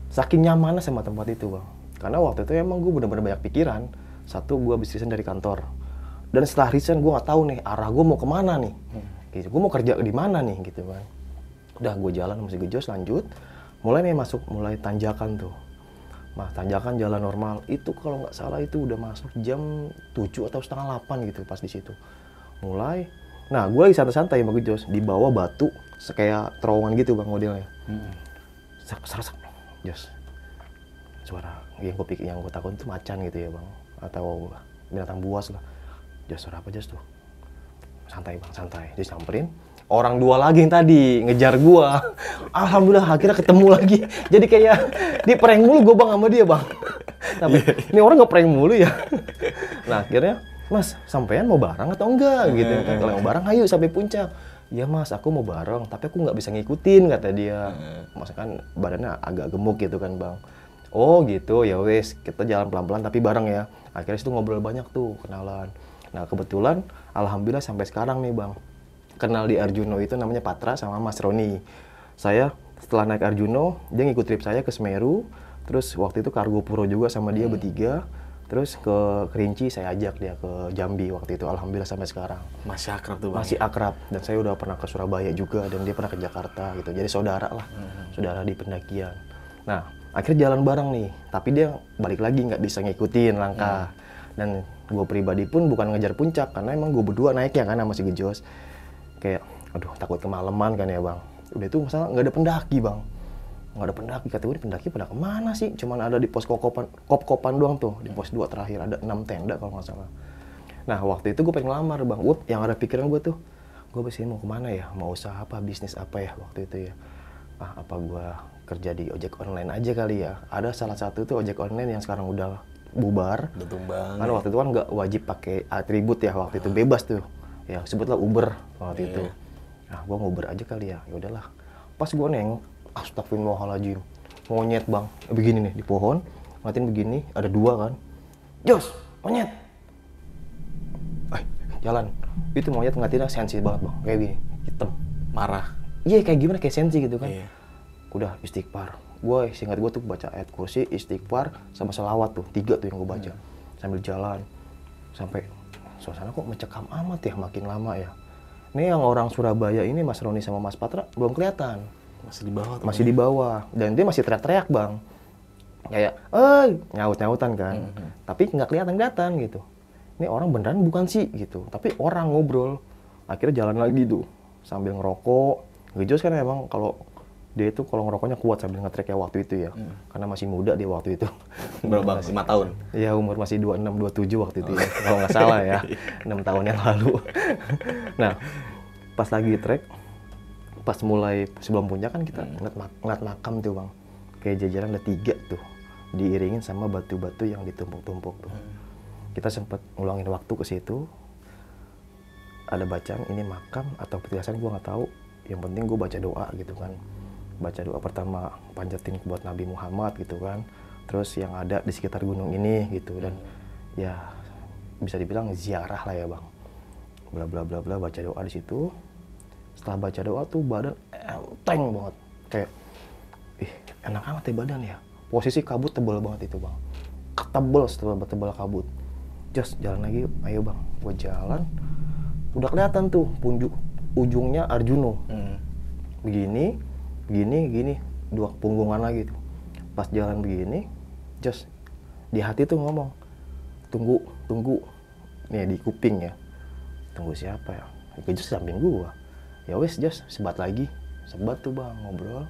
saking nyamannya sama tempat itu bang karena waktu itu emang gue bener-bener banyak pikiran satu gue habis dari kantor dan setelah resign gue nggak tahu nih arah gue mau kemana nih hmm. gitu gue mau kerja di mana nih gitu kan udah gue jalan masih gejos lanjut mulai nih masuk mulai tanjakan tuh Nah, tanjakan jalan normal itu kalau nggak salah itu udah masuk jam 7 atau setengah 8 gitu pas di situ. Mulai. Nah, gue lagi santai-santai sama Jos di bawah batu kayak terowongan gitu bang modelnya. Hmm. Serap, serap, serap. Jos. Suara yang gue pikir yang gue takut itu macan gitu ya bang atau binatang buas lah. Jas suara apa Jas tuh? Santai bang, santai. Dia samperin, orang dua lagi yang tadi ngejar gua. Alhamdulillah akhirnya ketemu lagi. Jadi kayak di prank mulu gua bang sama dia bang. Tapi yeah. Iya. ini orang ngeprank mulu ya. nah akhirnya Mas, sampean mau bareng atau enggak iya, gitu kan? Kalau mau bareng, ayo sampai puncak. Ya mas, aku mau bareng, tapi aku nggak bisa ngikutin kata dia. Mas kan badannya agak gemuk gitu kan bang. Oh gitu, ya wes kita jalan pelan-pelan tapi bareng ya. Akhirnya itu ngobrol banyak tuh kenalan. Nah kebetulan alhamdulillah sampai sekarang nih bang kenal di Arjuno itu namanya Patra sama Mas Roni. Saya setelah naik Arjuno dia ngikut trip saya ke Semeru terus waktu itu Kargo Puro juga sama dia hmm. bertiga terus ke Kerinci saya ajak dia ke Jambi waktu itu alhamdulillah sampai sekarang masih akrab tuh bang masih ya? akrab dan saya udah pernah ke Surabaya juga dan dia pernah ke Jakarta gitu jadi saudara lah hmm. saudara di pendakian nah akhirnya jalan bareng nih tapi dia balik lagi nggak bisa ngikutin langkah hmm. dan gue pribadi pun bukan ngejar puncak karena emang gue berdua naik ya kan sama si Gejos kayak aduh takut kemalaman kan ya bang udah itu masalah nggak ada pendaki bang nggak ada pendaki kata gue pendaki pada kemana sih cuman ada di pos kokopan kop kopan doang tuh di pos dua terakhir ada enam tenda kalau nggak salah nah waktu itu gue pengen ngelamar bang Wup, yang ada pikiran gue tuh gue pasti mau kemana ya mau usaha apa bisnis apa ya waktu itu ya ah apa gue kerja di ojek online aja kali ya ada salah satu tuh ojek online yang sekarang udah bubar. Udah Kan waktu itu kan nggak wajib pakai atribut ya waktu itu ah. bebas tuh. Ya sebutlah Uber waktu yeah. itu. Nah, gua Uber aja kali ya. Ya udahlah. Pas gua neng, astagfirullahaladzim. Monyet, Bang. Eh, begini nih di pohon, matiin begini, ada dua kan. Jos, monyet. Eh, jalan. Itu monyet tidak sensi banget, Bang. Kayak gini, hitam. Marah. Iya, kayak gimana kayak sensi gitu kan. Yeah. Udah istighfar gue singkat gue tuh baca ayat kursi istighfar sama selawat tuh tiga tuh yang gue baca hmm. sambil jalan sampai suasana kok mencekam amat ya makin lama ya ini yang orang Surabaya ini Mas Roni sama Mas Patra belum kelihatan masih di bawah masih di bawah dan dia masih teriak-teriak bang kayak eh nyaut-nyautan kan hmm. hmm. tapi nggak kelihatan kelihatan gitu ini orang beneran bukan sih gitu tapi orang ngobrol akhirnya jalan lagi tuh sambil ngerokok Gejos kan emang kalau dia itu kalau ngerokoknya kuat sambil ngetrek ya waktu itu ya. Hmm. Karena masih muda dia waktu itu. Berapa? lima tahun? ya umur masih 26 27 waktu itu ya. Oh. Kalau nggak salah ya. enam tahun yang lalu. nah, pas lagi trek pas mulai sebelum punya kan kita hmm. ngeliat, mak ngeliat makam tuh, Bang. Kayak jajaran ada tiga tuh. Diiringin sama batu-batu yang ditumpuk-tumpuk tuh. Hmm. Kita sempat ngulangin waktu ke situ. Ada bacaan ini makam atau petugasan gua nggak tahu. Yang penting gue baca doa gitu kan baca doa pertama panjatin buat Nabi Muhammad gitu kan terus yang ada di sekitar gunung ini gitu dan ya bisa dibilang ziarah lah ya bang bla bla bla bla baca doa di situ setelah baca doa tuh badan enteng banget kayak ih enak amat ya badan ya posisi kabut tebal banget itu bang tebal setelah tebal kabut just jalan lagi ayo bang gua jalan udah kelihatan tuh punjuk ujungnya Arjuno hmm. begini gini gini dua punggungan lagi tuh pas jalan begini just di hati tuh ngomong tunggu tunggu nih di kuping ya tunggu siapa ya itu just samping gua ya wes just sebat lagi sebat tuh bang ngobrol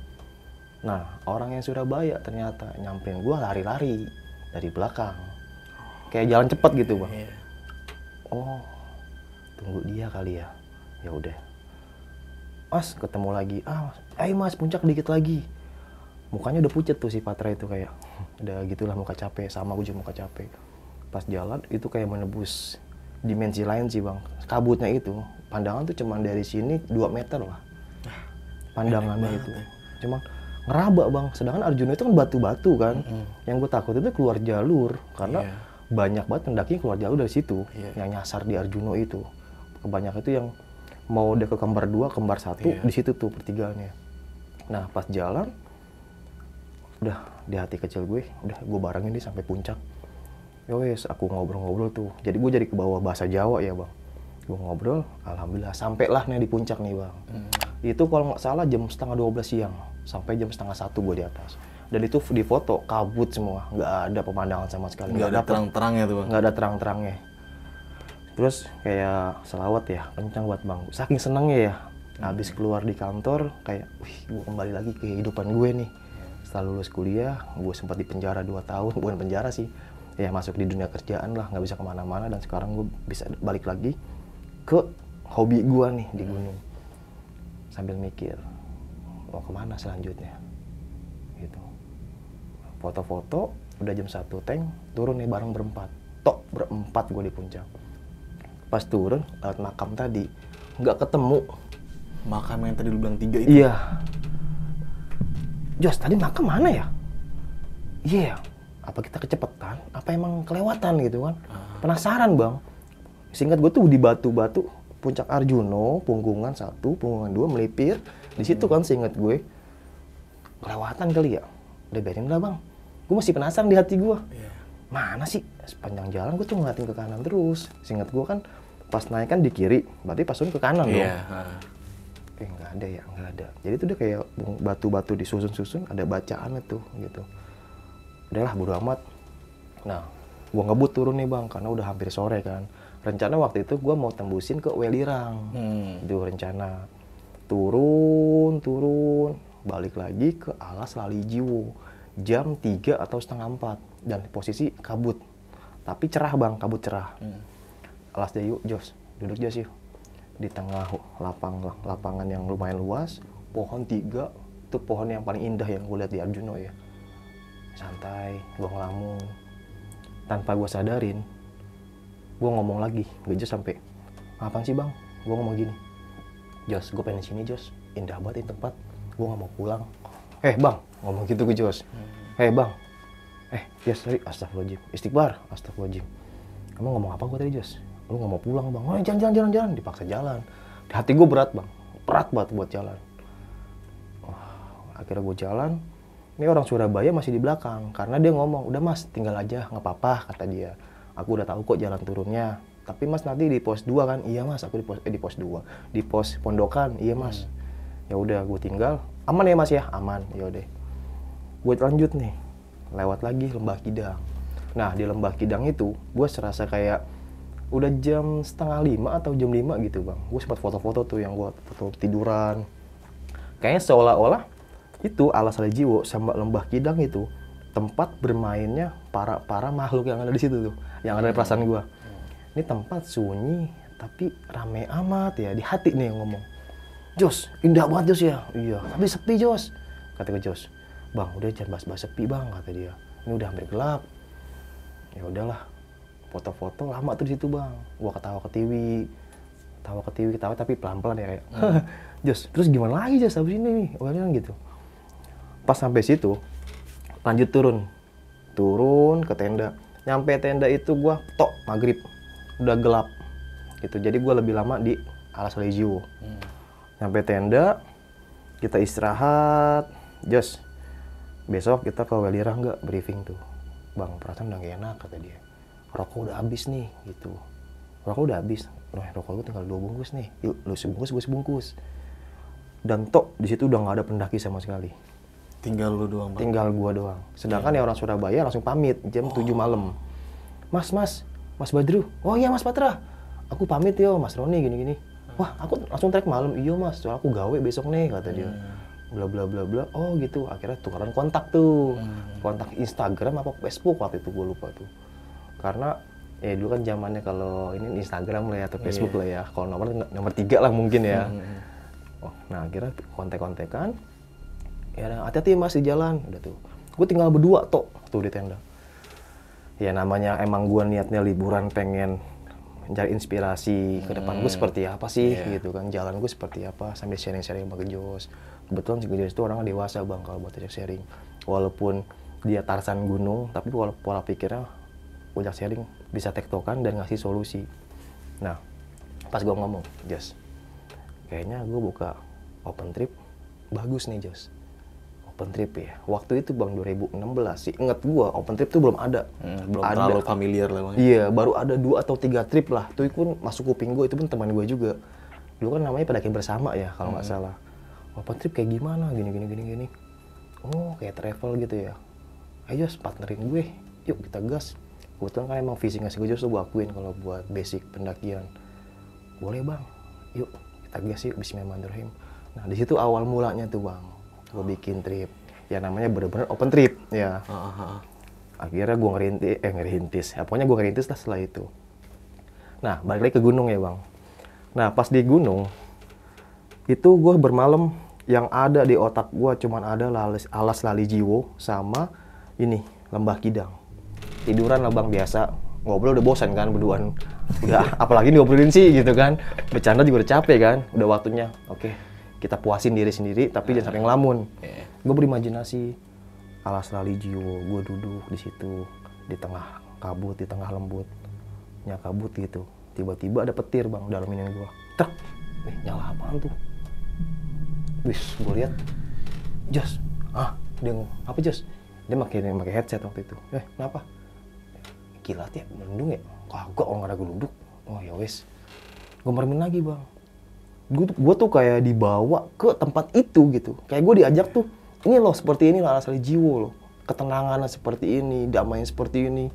nah orang yang Surabaya ternyata nyamperin gua lari-lari dari belakang kayak jalan cepat gitu bang iya. oh tunggu dia kali ya ya udah Mas ketemu lagi ah ay mas puncak dikit lagi mukanya udah pucet tuh si Patra itu kayak udah gitulah muka capek sama gue juga muka capek pas jalan itu kayak menebus dimensi lain sih bang kabutnya itu pandangan tuh cuman dari sini 2 meter lah ah, pandangannya itu cuma ngeraba bang sedangkan Arjuna itu kan batu-batu kan mm -hmm. yang gue takut itu keluar jalur karena yeah. banyak banget pendaki keluar jalur dari situ yeah. yang nyasar di Arjuna itu kebanyakan itu yang mau dia ke kembar dua, kembar satu, yeah. di situ tuh pertigaannya. Nah pas jalan, udah di hati kecil gue, udah gue barengin dia sampai puncak. Yo ya wes, aku ngobrol-ngobrol tuh. Jadi gue jadi ke bawah bahasa Jawa ya bang. Gue ngobrol, alhamdulillah sampailah nih di puncak nih bang. Mm. Itu kalau nggak salah jam setengah 12 siang sampai jam setengah satu gue di atas. Dan itu di foto kabut semua, nggak ada pemandangan sama sekali. Nggak ada terang-terangnya tuh bang. Nggak ada terang-terangnya terus kayak selawat ya kencang buat bangku saking senengnya ya hmm. habis keluar di kantor kayak wih gue kembali lagi ke kehidupan gue nih setelah lulus kuliah gue sempat di penjara 2 tahun bukan penjara sih ya masuk di dunia kerjaan lah nggak bisa kemana-mana dan sekarang gue bisa balik lagi ke hobi gue nih di hmm. gunung sambil mikir mau kemana selanjutnya gitu foto-foto udah jam satu tank turun nih bareng berempat tok berempat gue di puncak pas turun alat makam tadi nggak ketemu makam yang tadi lu bilang tiga itu iya Jos tadi makam mana ya iya yeah. apa kita kecepatan apa emang kelewatan gitu kan ah. penasaran bang singkat gue tuh di batu-batu puncak Arjuno punggungan satu punggungan dua melipir di situ hmm. kan singkat gue kelewatan kali ya udah biarin lah bang gue masih penasaran di hati gue yeah. mana sih sepanjang jalan gue tuh ngeliatin ke kanan terus singkat gue kan pas naik kan di kiri berarti pas turun ke kanan yeah. dong eh nggak ada ya nggak ada jadi itu udah kayak batu-batu disusun-susun ada bacaan itu gitu udahlah bodo amat nah gua ngebut turun nih bang karena udah hampir sore kan rencana waktu itu gua mau tembusin ke Welirang hmm. itu rencana turun turun balik lagi ke alas Lalijiwo jam 3 atau setengah 4 dan posisi kabut tapi cerah bang kabut cerah hmm alas dayu jos duduk jos yuk di tengah lapang lapangan yang lumayan luas pohon tiga itu pohon yang paling indah yang gue lihat di Arjuno oh ya santai gue ngelamun tanpa gue sadarin gue ngomong lagi gue Jos sampai apa sih bang gue ngomong gini Jos gue pengen sini Jos indah banget ini tempat gue nggak mau pulang eh bang ngomong gitu ke Jos hmm. eh bang eh Jos sorry astagfirullahaladzim istighfar astagfirullahaladzim kamu ngomong apa gue tadi Jos lu nggak mau pulang bang oh jalan jalan jalan jalan dipaksa jalan di hati gue berat bang berat banget buat jalan oh, akhirnya gue jalan ini orang Surabaya masih di belakang karena dia ngomong udah mas tinggal aja nggak apa-apa kata dia aku udah tahu kok jalan turunnya tapi mas nanti di pos 2 kan iya mas aku di pos eh, di pos 2 di pos pondokan iya mas hmm. ya udah gue tinggal aman ya mas ya aman ya udah gue lanjut nih lewat lagi lembah kidang nah di lembah kidang itu gue serasa kayak udah jam setengah lima atau jam lima gitu bang gue sempat foto-foto tuh yang gue foto tiduran kayaknya seolah-olah itu alas jiwo sama lembah kidang itu tempat bermainnya para para makhluk yang ada di situ tuh yang ada di perasaan gue ini tempat sunyi tapi rame amat ya di hati nih yang ngomong Jos indah banget Jos ya iya tapi sepi Jos kata ke Jos bang udah jangan bahas-bahas sepi bang kata dia ini udah hampir gelap ya udahlah foto-foto lama tuh di situ bang gua ketawa ke TV ketawa ke TV ketawa tapi pelan-pelan ya kayak hmm. Jos terus gimana lagi Jos abis ini nih bilang gitu pas sampai situ lanjut turun turun ke tenda nyampe tenda itu gua tok maghrib udah gelap gitu jadi gua lebih lama di alas Legio hmm. nyampe tenda kita istirahat Jos besok kita ke Welirah nggak briefing tuh bang perasaan udah gak enak kata dia rokok udah habis nih gitu rokok udah habis loh rokok gue tinggal dua bungkus nih yuk lu sebungkus gue sebungkus dan tok di situ udah nggak ada pendaki sama sekali tinggal lu doang bang. tinggal gua doang sedangkan yeah. ya orang Surabaya langsung pamit jam oh. 7 malam mas mas mas Badru oh iya mas Patra aku pamit yo mas Roni gini gini hmm. wah aku langsung trek malam iyo mas soal aku gawe besok nih kata dia iya. bla bla bla bla oh gitu akhirnya tukaran kontak tuh hmm. kontak Instagram apa Facebook waktu itu gue lupa tuh karena ya dulu kan zamannya kalau ini Instagram lah ya atau iya. Facebook yeah. lah ya kalau nomor nomor tiga lah mungkin ya hmm. hmm, hmm. oh, nah akhirnya kontek-kontekan ya hati-hati mas di jalan udah tuh gue tinggal berdua tok tuh di tenda ya namanya emang gue niatnya liburan pengen mencari inspirasi hmm. ke depan gue hmm. seperti apa sih yeah. gitu kan jalan gue seperti apa sambil sharing-sharing sama Jos kebetulan si Jos itu orangnya dewasa bang kalau buat sharing walaupun dia tarsan gunung tapi pola, pola pikirnya puncak sharing bisa tektokan dan ngasih solusi nah pas gue ngomong Jos kayaknya gue buka open trip bagus nih Jos open trip ya waktu itu bang 2016 sih inget gue open trip tuh belum ada hmm, belum ada. terlalu familiar lah iya baru ada dua atau tiga trip lah tuh ikut pun masuk kuping gue itu pun teman gue juga Lu kan namanya pada kayak bersama ya kalau nggak hmm. salah open trip kayak gimana gini gini gini gini oh kayak travel gitu ya ayo partnerin gue yuk kita gas kebetulan kan emang fisiknya ngasih gue justru gue akuin kalau buat basic pendakian boleh bang yuk kita gas yuk Bismillahirrahmanirrahim nah di situ awal mulanya tuh bang gue bikin trip ya namanya bener-bener open trip ya uh -huh. akhirnya gue ngerintis eh ngerintis ya, pokoknya gue ngerintis lah setelah itu nah balik lagi ke gunung ya bang nah pas di gunung itu gue bermalam yang ada di otak gue cuman ada lalis, alas lali jiwo sama ini lembah kidang tiduran lah bang biasa ngobrol udah bosan kan berduaan udah apalagi diobrolin sih gitu kan bercanda juga udah capek kan udah waktunya oke kita puasin diri sendiri tapi jangan sampai ngelamun iya. gue berimajinasi alas religio gue duduk di situ di tengah kabut di tengah lembutnya kabut gitu tiba-tiba ada petir bang dalam ini gue truk eh, nyala apaan tuh wis gue lihat Jos ah dia ngomong apa Jos dia pakai pakai headset waktu itu eh kenapa kilat ya gelundung ya kagak orang ada gelundung oh ya wes gue lagi bang gue tuh, gue tuh kayak dibawa ke tempat itu gitu kayak gue diajak tuh ini loh seperti ini laras jiwo loh ketenangan seperti ini damai seperti ini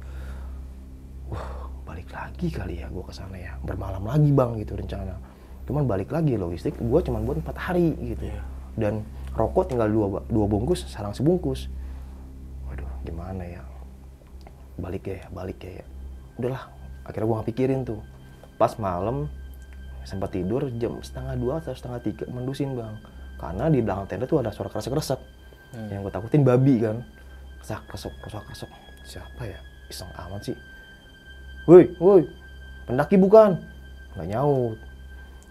wah balik lagi kali ya gue ke sana ya bermalam lagi bang gitu rencana cuman balik lagi logistik gue cuman buat empat hari gitu ya dan rokok tinggal dua dua bungkus sarang sebungkus waduh gimana ya balik ya balik ya, udahlah akhirnya gue gak pikirin tuh pas malam sempat tidur jam setengah dua atau setengah tiga mendusin bang karena di belakang tenda tuh ada suara keras keresek hmm. yang gue takutin babi kan kesak kesok kresek kesok siapa ya iseng amat sih woi woi pendaki bukan nggak nyaut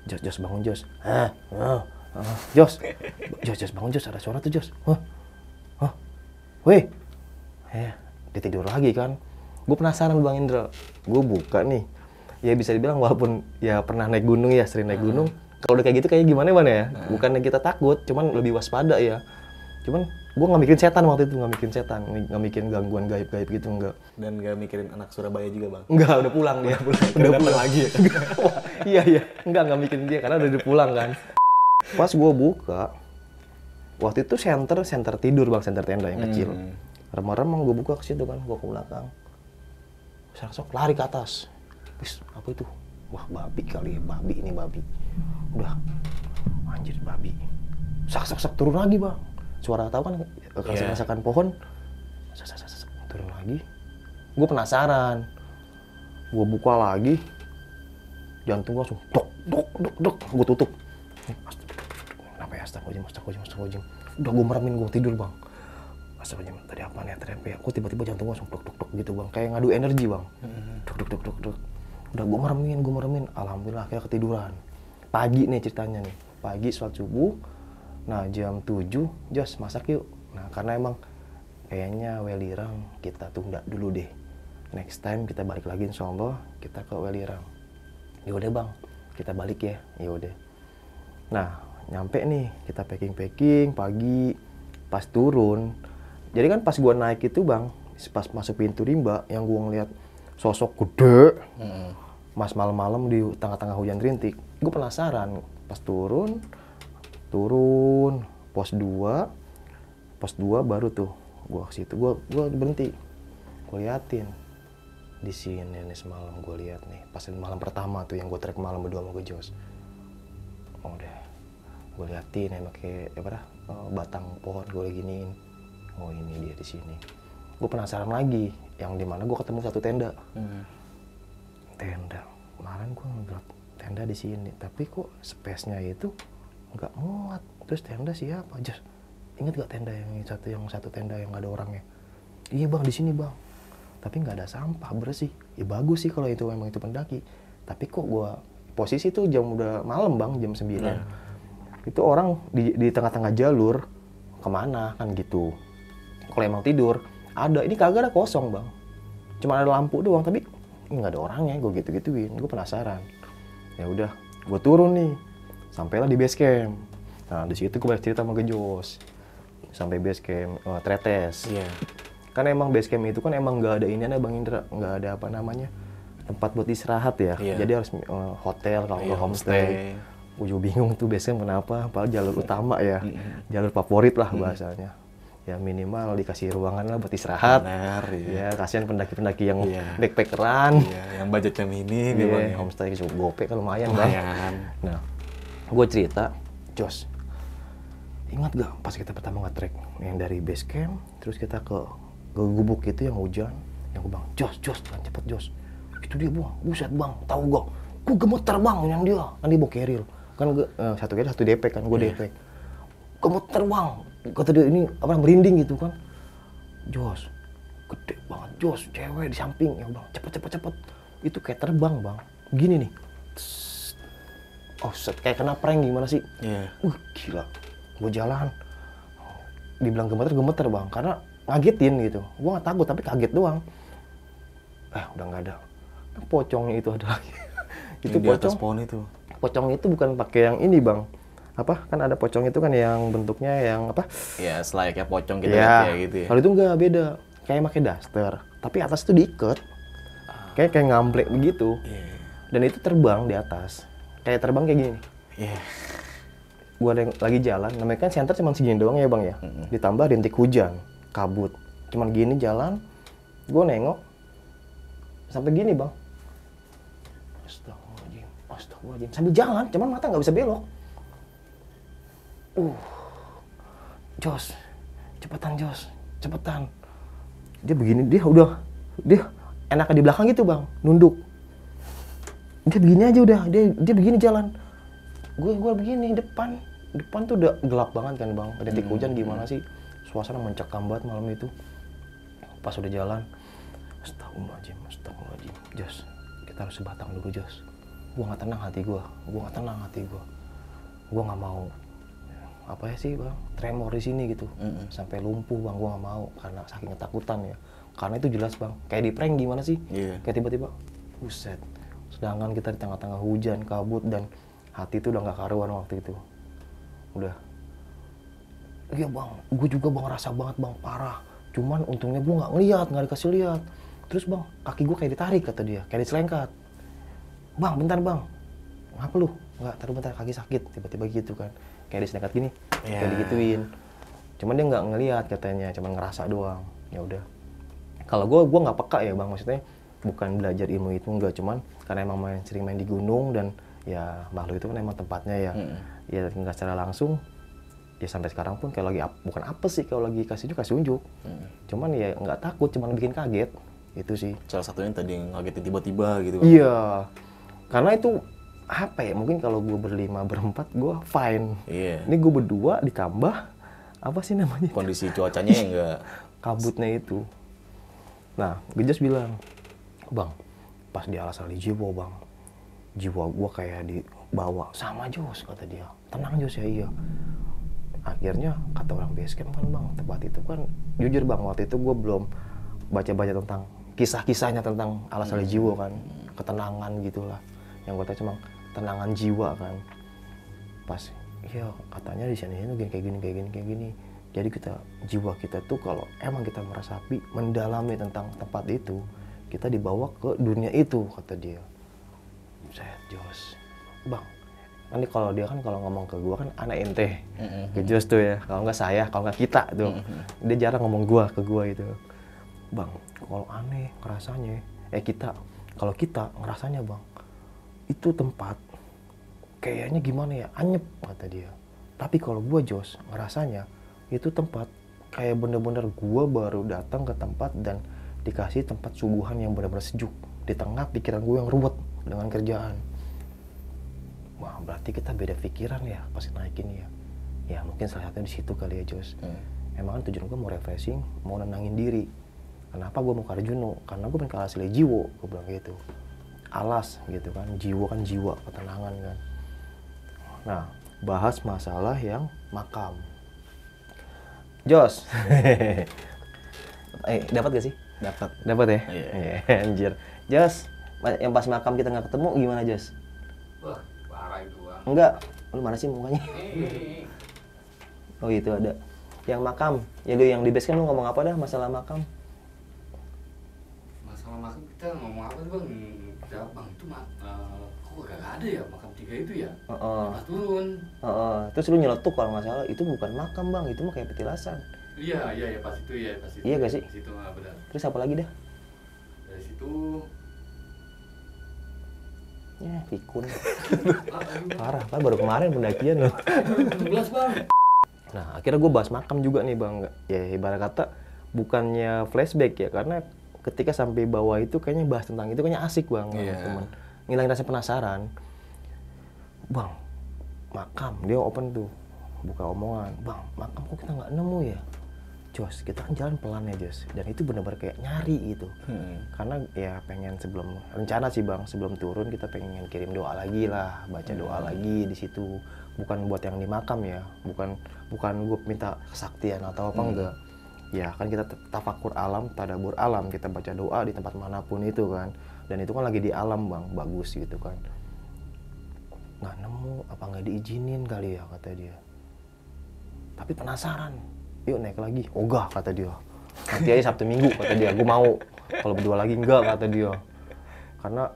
jos jos bangun jos ah, ah, ah. jos jos jos bangun jos ada suara tuh jos huh? huh? woi eh dia tidur lagi kan gue penasaran bang Indra gue buka nih ya bisa dibilang walaupun ya pernah naik gunung ya sering naik ah. gunung kalau udah kayak gitu kayak gimana mana ya ah. bukannya kita takut cuman lebih waspada ya cuman gue nggak mikirin setan waktu itu nggak mikirin setan nggak mikirin gangguan gaib gaib gitu enggak, dan nggak mikirin anak Surabaya juga bang enggak udah pulang dia pulang udah pulang lagi ya iya iya enggak nggak mikirin dia karena udah pulang kan pas gue buka waktu itu center center tidur bang center tenda yang kecil hmm remang-remang gue buka ke situ kan gue ke belakang sok lari ke atas bis apa itu wah babi kali ya babi ini babi udah anjir babi sak sak sak turun lagi bang suara tahu kan kasih iya. rasakan pohon sak, sak, sak, turun lagi gue penasaran gue buka lagi jantung gue langsung dok dok dok dok gue tutup kenapa ya astagfirullahaladzim astagfirullahaladzim astagfirullahaladzim udah gue meremin gue tidur bang astagfirullah tadi apa nih terapi ya, aku tiba-tiba jantung gue langsung tuk tuk gitu bang kayak ngadu energi bang Tuk tuk tuk tuk tuk. udah gue meremin gue meremin alhamdulillah akhirnya ketiduran pagi nih ceritanya nih pagi sholat subuh nah jam 7 jos masak yuk nah karena emang kayaknya welirang kita tunda dulu deh next time kita balik lagi insya kita ke welirang yaudah bang kita balik ya yaudah nah nyampe nih kita packing packing pagi pas turun jadi kan pas gue naik itu bang, pas masuk pintu rimba, yang gue ngeliat sosok gede, hmm. mas malam-malam di tengah-tengah hujan rintik. Gue penasaran, pas turun, turun, pos 2, pos 2 baru tuh gue ke situ, gue gua berhenti. gue liatin, di sini nih semalam gue lihat nih pas malam pertama tuh yang gue trek malam berdua sama gue Jos udah gue liatin ya pakai ya, apa dah eh, batang pohon gue giniin oh ini dia di sini gue penasaran lagi yang di mana gue ketemu satu tenda hmm. tenda kemarin gue ngeliat tenda di sini tapi kok space-nya itu nggak muat terus tenda siapa aja ingat gak tenda yang satu yang satu tenda yang gak ada orangnya iya bang di sini bang tapi nggak ada sampah bersih ya bagus sih kalau itu memang itu pendaki tapi kok gue posisi tuh jam udah malam bang jam 9 hmm. Iya. itu orang di tengah-tengah jalur kemana kan gitu kalau emang tidur ada ini kagak ada kosong bang cuma ada lampu doang tapi nggak ada orangnya gue gitu gituin gue penasaran ya udah gue turun nih sampailah di base camp nah di situ gue bercerita cerita sama Gejos sampai base camp uh, tretes yeah. kan emang base camp itu kan emang nggak ada ini ada bang Indra nggak ada apa namanya tempat buat istirahat ya yeah. jadi harus uh, hotel kalau yeah, homestay gue juga bingung tuh base camp kenapa padahal jalur utama ya jalur favorit lah bahasanya ya minimal dikasih ruangan lah buat istirahat. Benar, ya. ya kasihan pendaki-pendaki yang ya. backpackeran. Ya, yang budgetnya minim. Iya. Ya, homestay cukup gopek kan lumayan, lumayan. Bang. Nah, gue cerita, Jos, ingat gak pas kita pertama nge-track yang dari base camp, terus kita ke, ke gubuk itu yang hujan, yang gue bang, Jos, Jos, cepet Jos. Itu dia buang, buset bang, tau gue. Gue gemeter bang yang dia, kan dia bawa keril. Kan gue, eh, satu keril, satu DP kan, gue yeah. DP. Gemeter bang, kata dia ini apa merinding gitu kan Jos gede banget Jos cewek di samping ya bang cepet cepet cepet itu kayak terbang bang gini nih oh set kayak kena prank gimana sih yeah. uh gila gue jalan dibilang gemeter gemeter bang karena ngagetin gitu gue gak takut tapi kaget doang eh udah nggak ada pocongnya itu ada lagi itu pocong itu pocong itu bukan pakai yang ini bang apa kan ada pocong itu kan yang bentuknya yang apa ya selayaknya pocong gitu ya, ya gitu ya kalau itu nggak beda kayak pakai daster tapi atas itu diikat ah. kayak kayak ngamplek begitu yeah. dan itu terbang di atas kayak terbang kayak gini yeah. gua yang lagi jalan namanya kan center cuma segini doang ya bang ya mm -hmm. ditambah rintik hujan kabut cuman gini jalan gua nengok sampai gini bang Astagfirullahaladzim, Astagfirullahaladzim. Sambil jalan, cuman mata nggak bisa belok uh Jos cepetan Jos cepetan dia begini dia udah dia enaknya di belakang gitu bang nunduk dia begini aja udah dia dia begini jalan gue gue begini depan depan tuh udah gelap banget kan bang ada hmm. hujan gimana sih suasana mencekam banget malam itu pas udah jalan astagfirullahaladzim astagfirullahaladzim Jos kita harus sebatang dulu Jos gue gak tenang hati gue gue gak tenang hati gue gue gak mau apa ya sih bang tremor di sini gitu mm-hmm. sampai lumpuh bang gue nggak mau karena saking ketakutan ya karena itu jelas bang kayak di prank gimana sih yeah. kayak tiba-tiba buset sedangkan kita di tengah-tengah hujan kabut dan hati itu udah nggak karuan waktu itu udah iya bang gue juga bang rasa banget bang parah cuman untungnya gue nggak ngeliat nggak dikasih lihat terus bang kaki gue kayak ditarik kata dia kayak diselengkat bang bentar bang ngapa lu nggak taruh bentar kaki sakit tiba-tiba gitu kan kayak disedekat gini yeah. kayak digituin cuman dia nggak ngelihat katanya cuman ngerasa doang ya udah kalau gue gue nggak peka ya bang maksudnya bukan belajar ilmu itu enggak cuman karena emang main sering main di gunung dan ya makhluk itu kan emang tempatnya ya hmm. ya nggak secara langsung ya sampai sekarang pun kayak lagi bukan apa sih kalau lagi kasih juga kasih unjuk hmm. cuman ya nggak takut cuman bikin kaget itu sih salah satunya tadi yang ngagetin tiba-tiba gitu kan? iya karena itu apa ya mungkin kalau gue berlima berempat gue fine yeah. ini gue berdua ditambah apa sih namanya kondisi cuacanya yang enggak kabutnya itu nah Gejas bilang bang pas di alas di jiwa bang jiwa gue kayak dibawa sama Jos kata dia tenang Jos ya iya akhirnya kata orang camp kan bang tempat itu kan jujur bang waktu itu gue belum baca-baca tentang kisah-kisahnya tentang alas hmm. jiwa kan ketenangan gitulah yang gue tahu cuma tenangan jiwa kan pas ya katanya di sini ini kayak gini kayak gini kayak gini jadi kita jiwa kita tuh kalau emang kita merasapi mendalami tentang tempat itu kita dibawa ke dunia itu kata dia saya Jos bang nanti kalau dia kan kalau ngomong ke gua kan anak ente ke Jos tuh ya kalau nggak saya kalau nggak kita tuh dia jarang ngomong gua ke gua gitu bang kalau aneh rasanya eh kita kalau kita ngerasanya bang itu tempat kayaknya gimana ya anyep kata dia tapi kalau gue Jos ngerasanya itu tempat kayak bener-bener gue baru datang ke tempat dan dikasih tempat suguhan yang benar-benar sejuk di tengah pikiran gue yang ruwet dengan kerjaan wah berarti kita beda pikiran ya pasti naikin ya ya mungkin salah satunya di situ kali ya Jos hmm. emang kan tujuan gue mau refreshing mau nenangin diri kenapa gue mau Karjuno? karena gue pengen kalah Asli Jiwo gue bilang gitu alas gitu kan jiwa kan jiwa ketenangan kan nah bahas masalah yang makam Jos eh dapat gak sih dapat dapat ya iya. Iya, anjir Jos yang pas makam kita nggak ketemu gimana Jos enggak lu mana sih mukanya oh itu ada yang makam ya lu yang di base kan lu ngomong apa dah masalah makam masalah makam kita ngomong apa sih bang bang itu mah uh, eh, oh, kok gak ada ya makam tiga itu ya? Uh -uh. Nah, turun. Uh -uh. Terus lu nyeletuk kalau nggak salah itu bukan makam bang, itu mah kayak petilasan. Iya iya iya pas itu ya pas itu. Iya gak sih? Pas itu mah benar. Terus apa lagi dah? Dari situ Ya, pikun. Ah, Parah, kan baru kemarin pendakian loh. 16, Bang. Nah, akhirnya gue bahas makam juga nih, Bang. Ya, ibarat kata bukannya flashback ya, karena ketika sampai bawah itu kayaknya bahas tentang itu kayaknya asik bang yeah. teman ngilangin rasa penasaran bang makam dia open tuh buka omongan bang makam kok kita nggak nemu ya Jos kita kan jalan pelan ya Jos dan itu benar-benar kayak nyari gitu hmm. karena ya pengen sebelum rencana sih bang sebelum turun kita pengen kirim doa lagi lah baca doa hmm. lagi di situ bukan buat yang di makam ya bukan bukan gue minta kesaktian atau apa hmm. enggak ya kan kita tafakur alam tadabur alam kita baca doa di tempat manapun itu kan dan itu kan lagi di alam bang bagus gitu kan nggak nemu apa nggak diizinin kali ya kata dia tapi penasaran yuk naik lagi ogah kata dia nanti aja sabtu minggu kata dia gue mau kalau berdua lagi enggak kata dia karena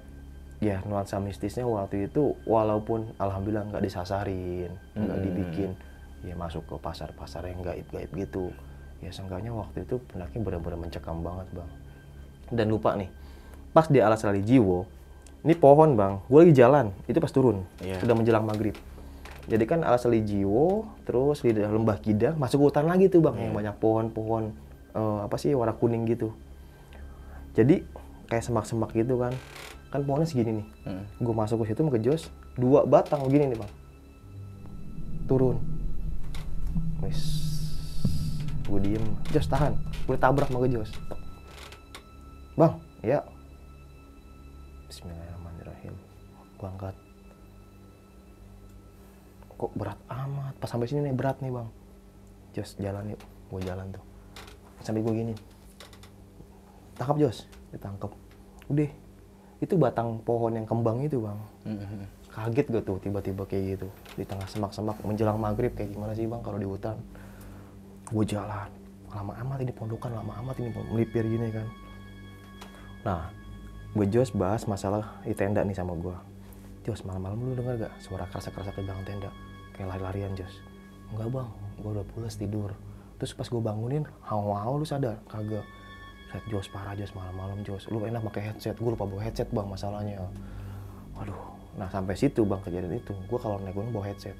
ya nuansa mistisnya waktu itu walaupun alhamdulillah nggak disasarin nggak hmm. dibikin ya masuk ke pasar-pasar yang gaib-gaib gitu ya seenggaknya waktu itu pendaki benar-benar mencekam banget bang dan lupa nih pas di alas rali jiwo ini pohon bang gue lagi jalan itu pas turun yeah. sudah menjelang maghrib jadi kan alas rali jiwo terus di lembah kidah masuk hutan lagi tuh bang yeah. yang iya. banyak pohon-pohon uh, apa sih warna kuning gitu jadi kayak semak-semak gitu kan kan pohonnya segini nih mm. gue masuk ke situ mau ke Jos dua batang begini nih bang turun Wiss gue diem Jos tahan gue tabrak sama gue Jos bang ya Bismillahirrahmanirrahim gue angkat kok berat amat pas sampai sini nih berat nih bang Jos jalan yuk gue jalan tuh sampai gue gini tangkap Jos ditangkap udah itu batang pohon yang kembang itu bang mm-hmm. kaget gue tuh tiba-tiba kayak gitu di tengah semak-semak menjelang maghrib kayak gimana sih bang kalau di hutan gue jalan lama amat ini pondokan lama amat ini melipir gini kan nah gue Jos bahas masalah di tenda nih sama gue Jos malam-malam lu denger gak suara kerasa-kerasa ke tenda kayak lari-larian Jos enggak bang gue udah pulas tidur terus pas gue bangunin hawa-hawa lu sadar kagak Set Jos parah Jos malam-malam Jos lu enak pakai headset gue lupa bawa headset bang masalahnya aduh nah sampai situ bang kejadian itu gue kalau naik gunung bawa headset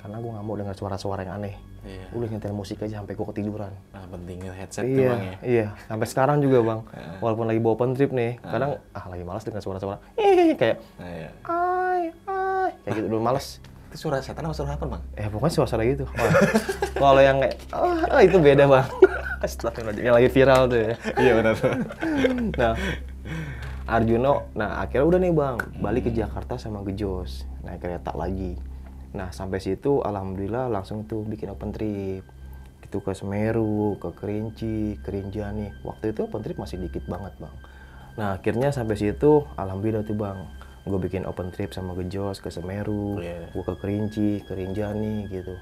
karena gue nggak mau dengar suara-suara yang aneh Iya. Udah nyetel musik aja sampai gua ketiduran. Nah, pentingnya headset iya, bang ya. Iya, sampai sekarang juga bang. Walaupun lagi bawa trip nih, kadang ah lagi malas dengan suara-suara. Ih, kayak ah, iya. ai ai kayak gitu udah malas Itu suara setan atau suara apa bang? Eh pokoknya suara-suara gitu. Kalau yang kayak ah, ah itu beda bang. Astagfirullahaladzim, yang lagi viral tuh ya. Iya benar. nah, Arjuno, nah akhirnya udah nih bang, balik ke hmm. Jakarta sama ke Jos, naik kereta lagi Nah sampai situ alhamdulillah langsung tuh bikin open trip gitu ke Semeru, ke Kerinci, Kerinjani. Waktu itu open trip masih dikit banget bang. Nah akhirnya sampai situ alhamdulillah tuh bang, gue bikin open trip sama Gejos ke Semeru, yeah. gue ke Kerinci, Kerinjani gitu,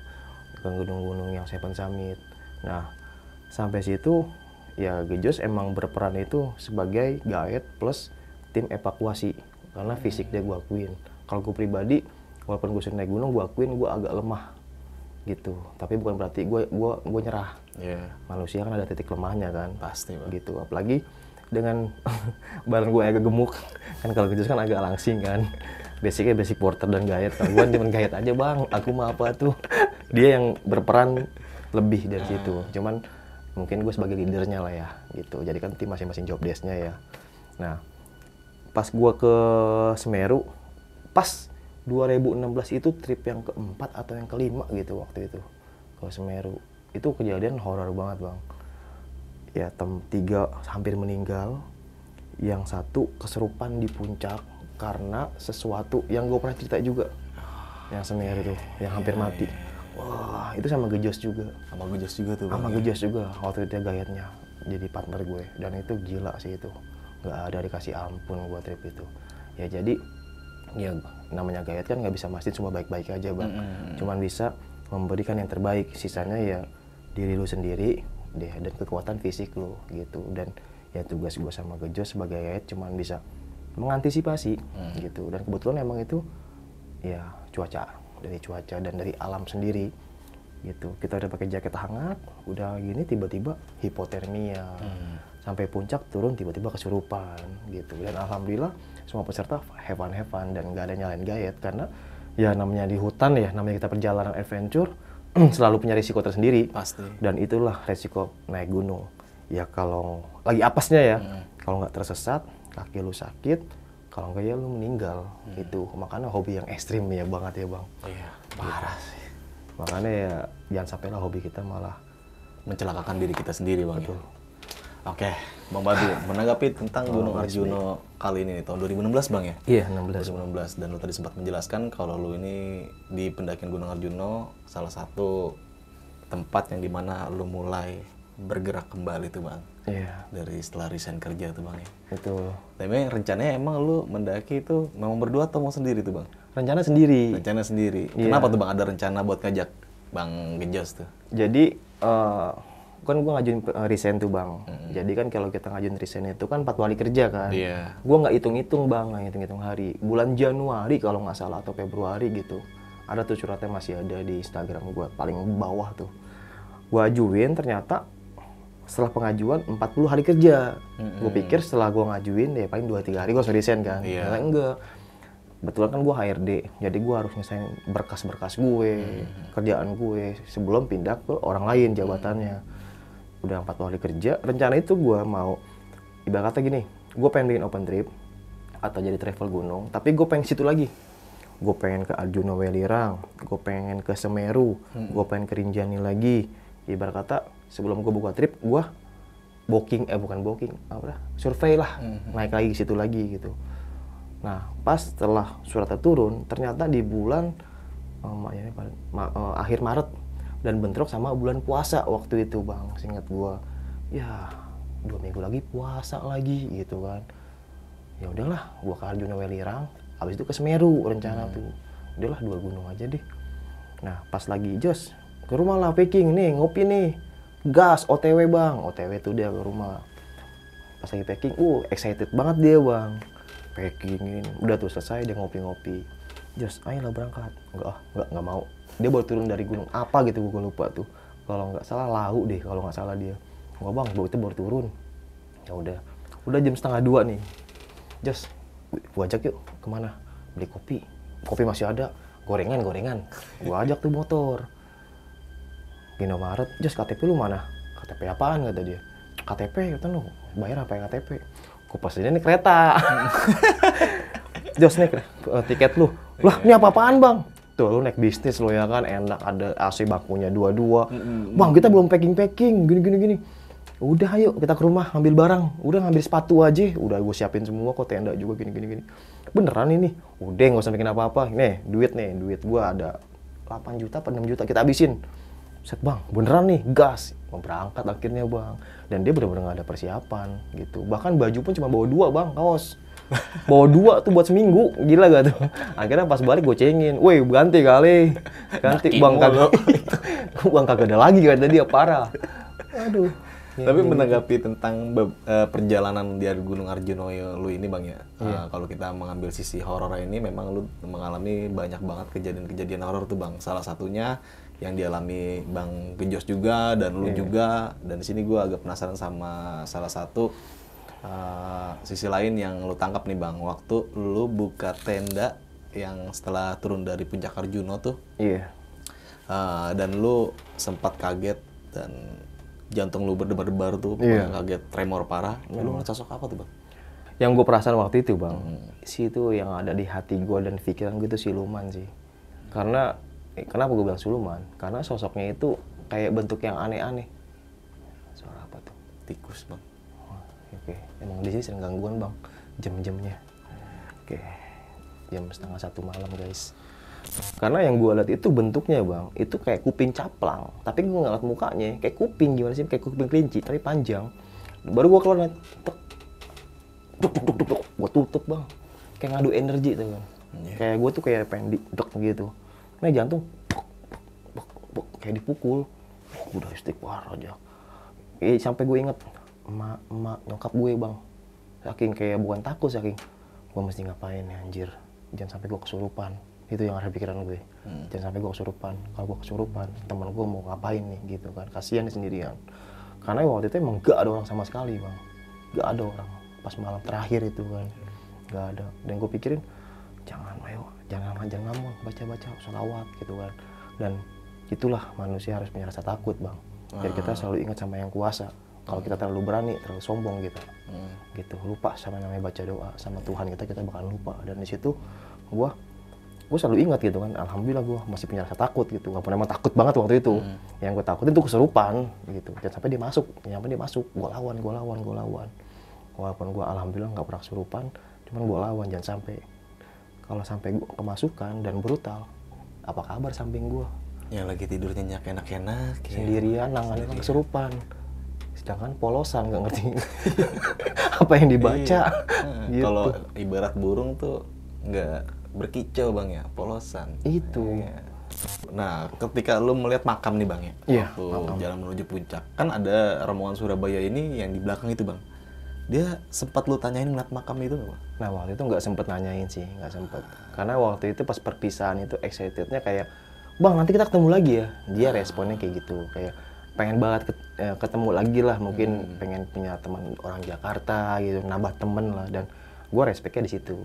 ke gunung-gunung yang Seven Summit. Nah sampai situ ya Gejos emang berperan itu sebagai guide plus tim evakuasi karena fisik dia gue akuin. Kalau gue pribadi walaupun gue sering naik gunung gue akuin gue agak lemah gitu tapi bukan berarti gue gue gue nyerah yeah. manusia kan ada titik lemahnya kan pasti bang. gitu apalagi dengan badan gue agak gemuk kan kalau gitu kan agak langsing kan basicnya basic porter dan gayet kan gue cuma gayet aja bang aku mah apa tuh dia yang berperan lebih dari nah. situ cuman mungkin gue sebagai leadernya lah ya gitu jadi kan tim masing-masing job desknya ya nah pas gue ke Semeru pas 2016 itu trip yang keempat atau yang kelima gitu waktu itu ke Semeru itu kejadian horor banget bang ya tem tiga hampir meninggal yang satu keserupan di puncak karena sesuatu yang gue pernah cerita juga yang Semeru itu yang hampir iya, mati iya, iya. wah itu sama Gejos juga sama Gejos juga tuh sama ya? Gejos juga waktu itu gayatnya jadi partner gue dan itu gila sih itu nggak ada dikasih ampun gue trip itu ya jadi ya namanya gayat kan nggak bisa masjid semua baik-baik aja bang mm-hmm. cuman bisa memberikan yang terbaik sisanya ya diri lu sendiri deh dan kekuatan fisik lu gitu dan ya tugas gue sama Gejo sebagai gayat cuman bisa mengantisipasi mm. gitu dan kebetulan emang itu ya cuaca dari cuaca dan dari alam sendiri gitu kita udah pakai jaket hangat udah gini tiba-tiba hipotermia mm sampai puncak turun tiba-tiba kesurupan gitu dan alhamdulillah semua peserta have fun dan gak ada nyalain gayet karena ya namanya di hutan ya namanya kita perjalanan adventure selalu punya risiko tersendiri pasti dan itulah risiko naik gunung ya kalau lagi apesnya ya hmm. kalau nggak tersesat kaki lu sakit kalau nggak ya lu meninggal hmm. gitu makanya hobi yang ekstrim ya banget ya bang iya gitu. parah gitu. sih makanya ya jangan sampai lah hobi kita malah mencelakakan diri kita sendiri bang ya. Betul. Oke, Bang Badu, ah. menanggapi tentang oh, Gunung Arjuna kali ini ribu tahun 2016 Bang ya? Iya, 16. 2016. Dan lu tadi sempat menjelaskan kalau lu ini di pendakian Gunung Arjuno salah satu tempat yang dimana lu mulai bergerak kembali tuh Bang. Iya. Dari setelah resign kerja tuh Bang ya. Itu. Tapi rencananya emang lu mendaki itu memang berdua atau mau sendiri tuh Bang? Rencana sendiri. Rencana sendiri. Iya. Kenapa tuh Bang ada rencana buat ngajak Bang Genjos tuh? Jadi uh, kan gue ngajuin eh, resign tuh bang. Hmm. Jadi kan kalau kita ngajuin resign itu kan empat kali kerja kan. Iya. Yeah. Gue nggak hitung-hitung bang, nggak hitung-hitung hari. Bulan Januari kalau nggak salah atau Februari gitu. Ada tuh suratnya masih ada di Instagram gue paling bawah tuh. Gue ajuin ternyata setelah pengajuan 40 hari kerja. Mm-hmm. Gue pikir setelah gue ngajuin ya paling dua tiga hari gue harus resign kan. Yeah. Ternyata enggak. Betul kan gue HRD, jadi gue harus nyesain berkas-berkas gue, hmm kerjaan gue sebelum pindah ke orang lain jabatannya udah 40 hari kerja rencana itu gue mau ibaratnya gini gue pengen bikin open trip atau jadi travel gunung tapi gue pengen situ lagi gue pengen ke Arjuna Welirang gue pengen ke Semeru hmm. gue pengen ke Rinjani lagi ibarat kata sebelum gue buka trip gue booking eh bukan booking apa lah survei lah hmm. naik lagi ke situ lagi gitu nah pas setelah suratnya turun ternyata di bulan um, ya, ma, uh, akhir Maret dan bentrok sama bulan puasa waktu itu bang singkat gue ya dua minggu lagi puasa lagi gitu kan ya udahlah gue ke Arjuna Welirang habis itu ke Semeru rencana hmm. tuh udahlah dua gunung aja deh nah pas lagi Jos ke rumah lah packing nih ngopi nih gas OTW bang OTW tuh dia ke rumah pas lagi packing uh excited banget dia bang packingin udah tuh selesai dia ngopi-ngopi Jos ayo lah berangkat enggak enggak ah, enggak mau dia baru turun dari gunung apa gitu gue lupa tuh kalau nggak salah lau deh kalau nggak salah dia nggak bang bawa itu baru turun ya udah udah jam setengah dua nih just gue ajak yuk kemana beli kopi kopi masih ada gorengan gorengan gue ajak tuh motor Maret just KTP lu mana KTP apaan kata dia KTP kata lu bayar apa yang KTP gue pas ini kereta Jos nih eh, tiket lu lah ini apa apaan bang tuh lu naik bisnis lo ya kan enak ada AC bakunya dua-dua mm-hmm. bang kita belum packing packing gini gini gini udah ayo kita ke rumah ambil barang udah ngambil sepatu aja udah gue siapin semua kok tenda juga gini gini gini beneran ini udah nggak usah bikin apa-apa nih duit nih duit gue ada 8 juta apa 6 juta kita habisin set bang beneran nih gas berangkat akhirnya bang dan dia bener-bener nggak ada persiapan gitu bahkan baju pun cuma bawa dua bang kaos bawa dua tuh buat seminggu gila gak tuh akhirnya pas balik gue cengin woi ganti kali ganti bang kagak bang kagak ada lagi tadi dia parah aduh ya, tapi gitu. menanggapi tentang eh, perjalanan di Gunung Arjuno lu ini bang ya, yeah. Iya. kalau kita mengambil sisi horor ini memang lu mengalami banyak banget kejadian-kejadian horor tuh bang. Salah satunya yang dialami bang Gejos juga dan lu yeah. juga dan di sini gue agak penasaran sama salah satu uh, sisi lain yang lu tangkap nih bang waktu lu buka tenda yang setelah turun dari puncak Arjuna tuh iya yeah. uh, dan lu sempat kaget dan jantung lu berdebar-debar tuh yeah. kaget tremor parah yeah. lu hmm. ngerasa apa tuh bang yang gue perasaan waktu itu bang hmm. si itu yang ada di hati gue dan pikiran gue itu siluman sih karena eh, kenapa gue bilang siluman karena sosoknya itu kayak bentuk yang aneh-aneh suara apa tuh tikus bang oke emang di sini sering gangguan bang jam-jamnya oke jam setengah satu malam guys karena yang gue lihat itu bentuknya bang itu kayak kuping caplang tapi gue ngeliat mukanya kayak kuping gimana sih kayak kuping kelinci tapi panjang baru gue keluar liat tek duk duk duk gue tutup bang kayak ngadu energi tuh bang yeah. kayak gue tuh kayak pengen dok gitu nah jantung buk, buk, buk, kayak dipukul udah istighfar aja eh, sampai gue inget emak emak nyokap gue bang saking kayak bukan takut saking gue mesti ngapain ya anjir jangan sampai gue kesurupan itu yang ada pikiran gue hmm. jangan sampai gue kesurupan kalau gue kesurupan teman gue mau ngapain nih gitu kan kasihan sendirian karena waktu itu emang gak ada orang sama sekali bang gak ada orang pas malam terakhir itu kan gak ada dan gue pikirin jangan ayo jangan jangan ngomong baca baca sholawat gitu kan dan itulah manusia harus punya rasa takut bang biar kita ah. selalu ingat sama yang kuasa kalau kita terlalu berani terlalu sombong gitu hmm. gitu lupa sama namanya baca doa sama Tuhan kita kita bakal lupa dan di situ gue gue selalu ingat gitu kan alhamdulillah gue masih punya rasa takut gitu walaupun emang takut banget waktu itu hmm. yang gue takut itu keserupan gitu dan sampai dia masuk jangan sampai dia masuk gue lawan gue lawan gue lawan walaupun gue alhamdulillah nggak pernah keserupan, cuman gue lawan jangan sampai kalau sampai gue kemasukan dan brutal apa kabar samping gue yang lagi tidur nyenyak enak-enak ya. sendirian nanganin kan kesurupan sedangkan polosan nggak ngerti apa yang dibaca iya. Hmm, gitu. kalau ibarat burung tuh nggak berkicau bang ya polosan itu ya. nah ketika lu melihat makam nih bang ya ya waktu makam. jalan menuju puncak kan ada rombongan Surabaya ini yang di belakang itu bang dia sempat lu tanyain ngeliat makam itu nggak bang? Nah waktu itu nggak sempet nanyain sih, nggak sempet. Karena waktu itu pas perpisahan itu excitednya kayak, bang nanti kita ketemu lagi ya. Dia ah. responnya kayak gitu, kayak pengen banget ya, ketemu lagi lah mungkin hmm. pengen punya teman orang Jakarta gitu nambah temen lah dan gue respeknya di situ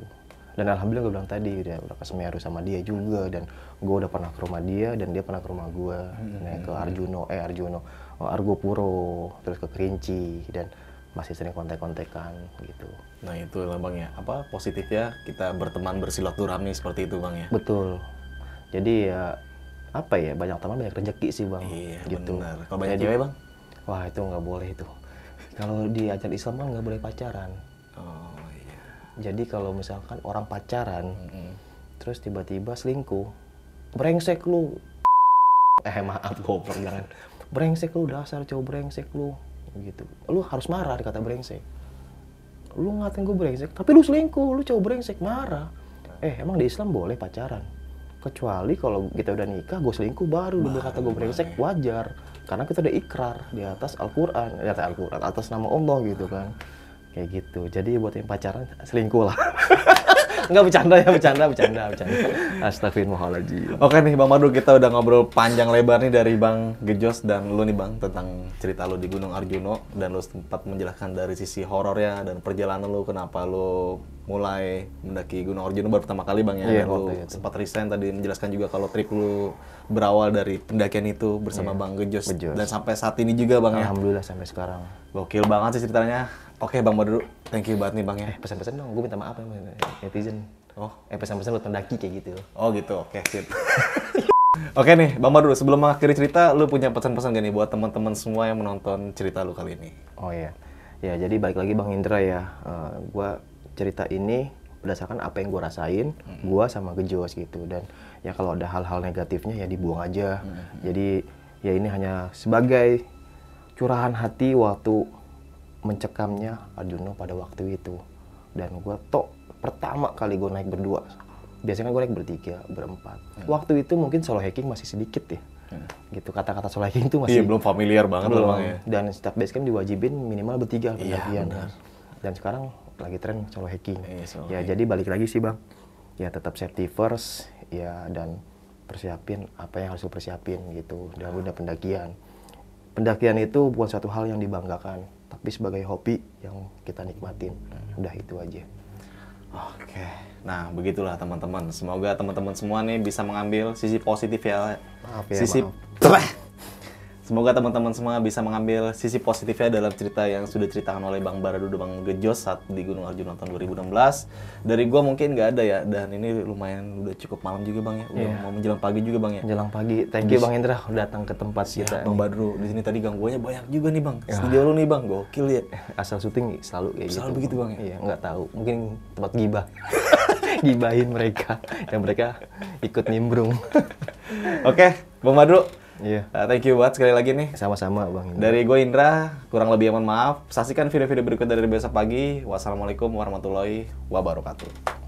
dan alhamdulillah gue bilang tadi udah udah kesemeru sama dia juga dan gue udah pernah ke rumah dia dan dia pernah ke rumah gue hmm. nah, ke Arjuno eh Arjuno oh, Argo Puro terus ke Kerinci dan masih sering kontek-kontekan gitu. Nah itu lah bang ya, apa positifnya kita berteman bersilaturahmi seperti itu bang ya? Betul. Jadi ya apa ya banyak teman banyak rezeki sih bang iya, gitu bener. kalau banyak cewek bang wah itu nggak boleh itu kalau di ajaran Islam kan nggak boleh pacaran oh iya jadi kalau misalkan orang pacaran mm -hmm. terus tiba-tiba selingkuh brengsek lu eh maaf goblok jangan brengsek lu dasar cowok brengsek lu gitu lu harus marah dikata brengsek lu ngatain gue brengsek tapi lu selingkuh lu cowok brengsek marah eh emang di Islam boleh pacaran kecuali kalau kita udah nikah gue selingkuh baru dulu kata gue brengsek wajar karena kita udah ikrar di atas Al-Quran di atas Al-Quran atas nama Allah gitu kan kayak gitu jadi buat yang pacaran selingkuh lah Enggak bercanda ya, bercanda, bercanda, bercanda. Astagfirullahaladzim. Oke nih Bang Madu, kita udah ngobrol panjang lebar nih dari Bang Gejos dan lu nih Bang tentang cerita lu di Gunung Arjuno dan lu sempat menjelaskan dari sisi horornya dan perjalanan lu kenapa lu mulai mendaki Gunung Orjano baru pertama kali Bang ya. Yeah, lu sempat resign tadi menjelaskan juga kalau trip lu berawal dari pendakian itu bersama yeah. Bang Gejos. Gejos. Dan sampai saat ini juga Bang Alhamdulillah, ya. Alhamdulillah sampai sekarang. Gokil banget sih ceritanya. Oke Bang Badru, thank you banget nih Bang ya. Eh, pesan-pesan dong, gue minta maaf ya netizen. Oh, eh pesan-pesan buat pendaki kayak gitu. Oh gitu, oke okay, sip. oke nih, Bang Badru, sebelum mengakhiri cerita, lu punya pesan-pesan gak nih buat teman-teman semua yang menonton cerita lu kali ini? Oh iya. Ya, jadi balik lagi Bang Indra ya. Uh, gua cerita ini berdasarkan apa yang gue rasain, hmm. gue sama Gejos gitu. Dan ya kalau ada hal-hal negatifnya ya dibuang aja. Hmm. Jadi ya ini hanya sebagai curahan hati waktu mencekamnya Arjuno pada waktu itu. Dan gue tok pertama kali gue naik berdua. Biasanya gue naik bertiga, berempat. Hmm. Waktu itu mungkin solo hacking masih sedikit ya. Hmm. gitu kata-kata solo hacking itu masih iya, belum familiar banget belum, ya. dan setiap basecamp diwajibin minimal bertiga pendakian iya, dan sekarang lagi tren solo hacking. Yeah, solo ya hacking. jadi balik lagi sih bang, ya tetap safety first, ya dan persiapin apa yang harus persiapin gitu. Dan ah. udah pendakian. Pendakian itu bukan satu hal yang dibanggakan, tapi sebagai hobi yang kita nikmatin. Hmm. Udah itu aja. Oke. Nah, begitulah teman-teman. Semoga teman-teman semua nih bisa mengambil sisi positif ya. Maaf ya, sisi maaf. Semoga teman-teman semua bisa mengambil sisi positifnya dalam cerita yang sudah diceritakan oleh Bang Baradu dan Bang Gejos saat di Gunung Arjuna tahun 2016. Dari gua mungkin nggak ada ya, dan ini lumayan udah cukup malam juga Bang ya, udah yeah. mau menjelang pagi juga Bang ya. Menjelang pagi, thank you Bang Indra datang ke tempat ya, Bang Badru, di sini tadi gangguannya banyak juga nih Bang. Ya. Studio lu nih Bang, gokil ya. Eh, asal syuting selalu kayak selalu gitu. begitu Bang ya? Iya, nggak tahu. Mungkin tempat gibah. Gibahin mereka, yang mereka ikut nimbrung. Oke, okay, Bang Badru, Iya. Uh, thank you buat sekali lagi nih. Sama-sama Bang. Dari gue Indra, kurang lebih ya, mohon maaf. Saksikan video-video berikut dari besok pagi. Wassalamualaikum warahmatullahi wabarakatuh.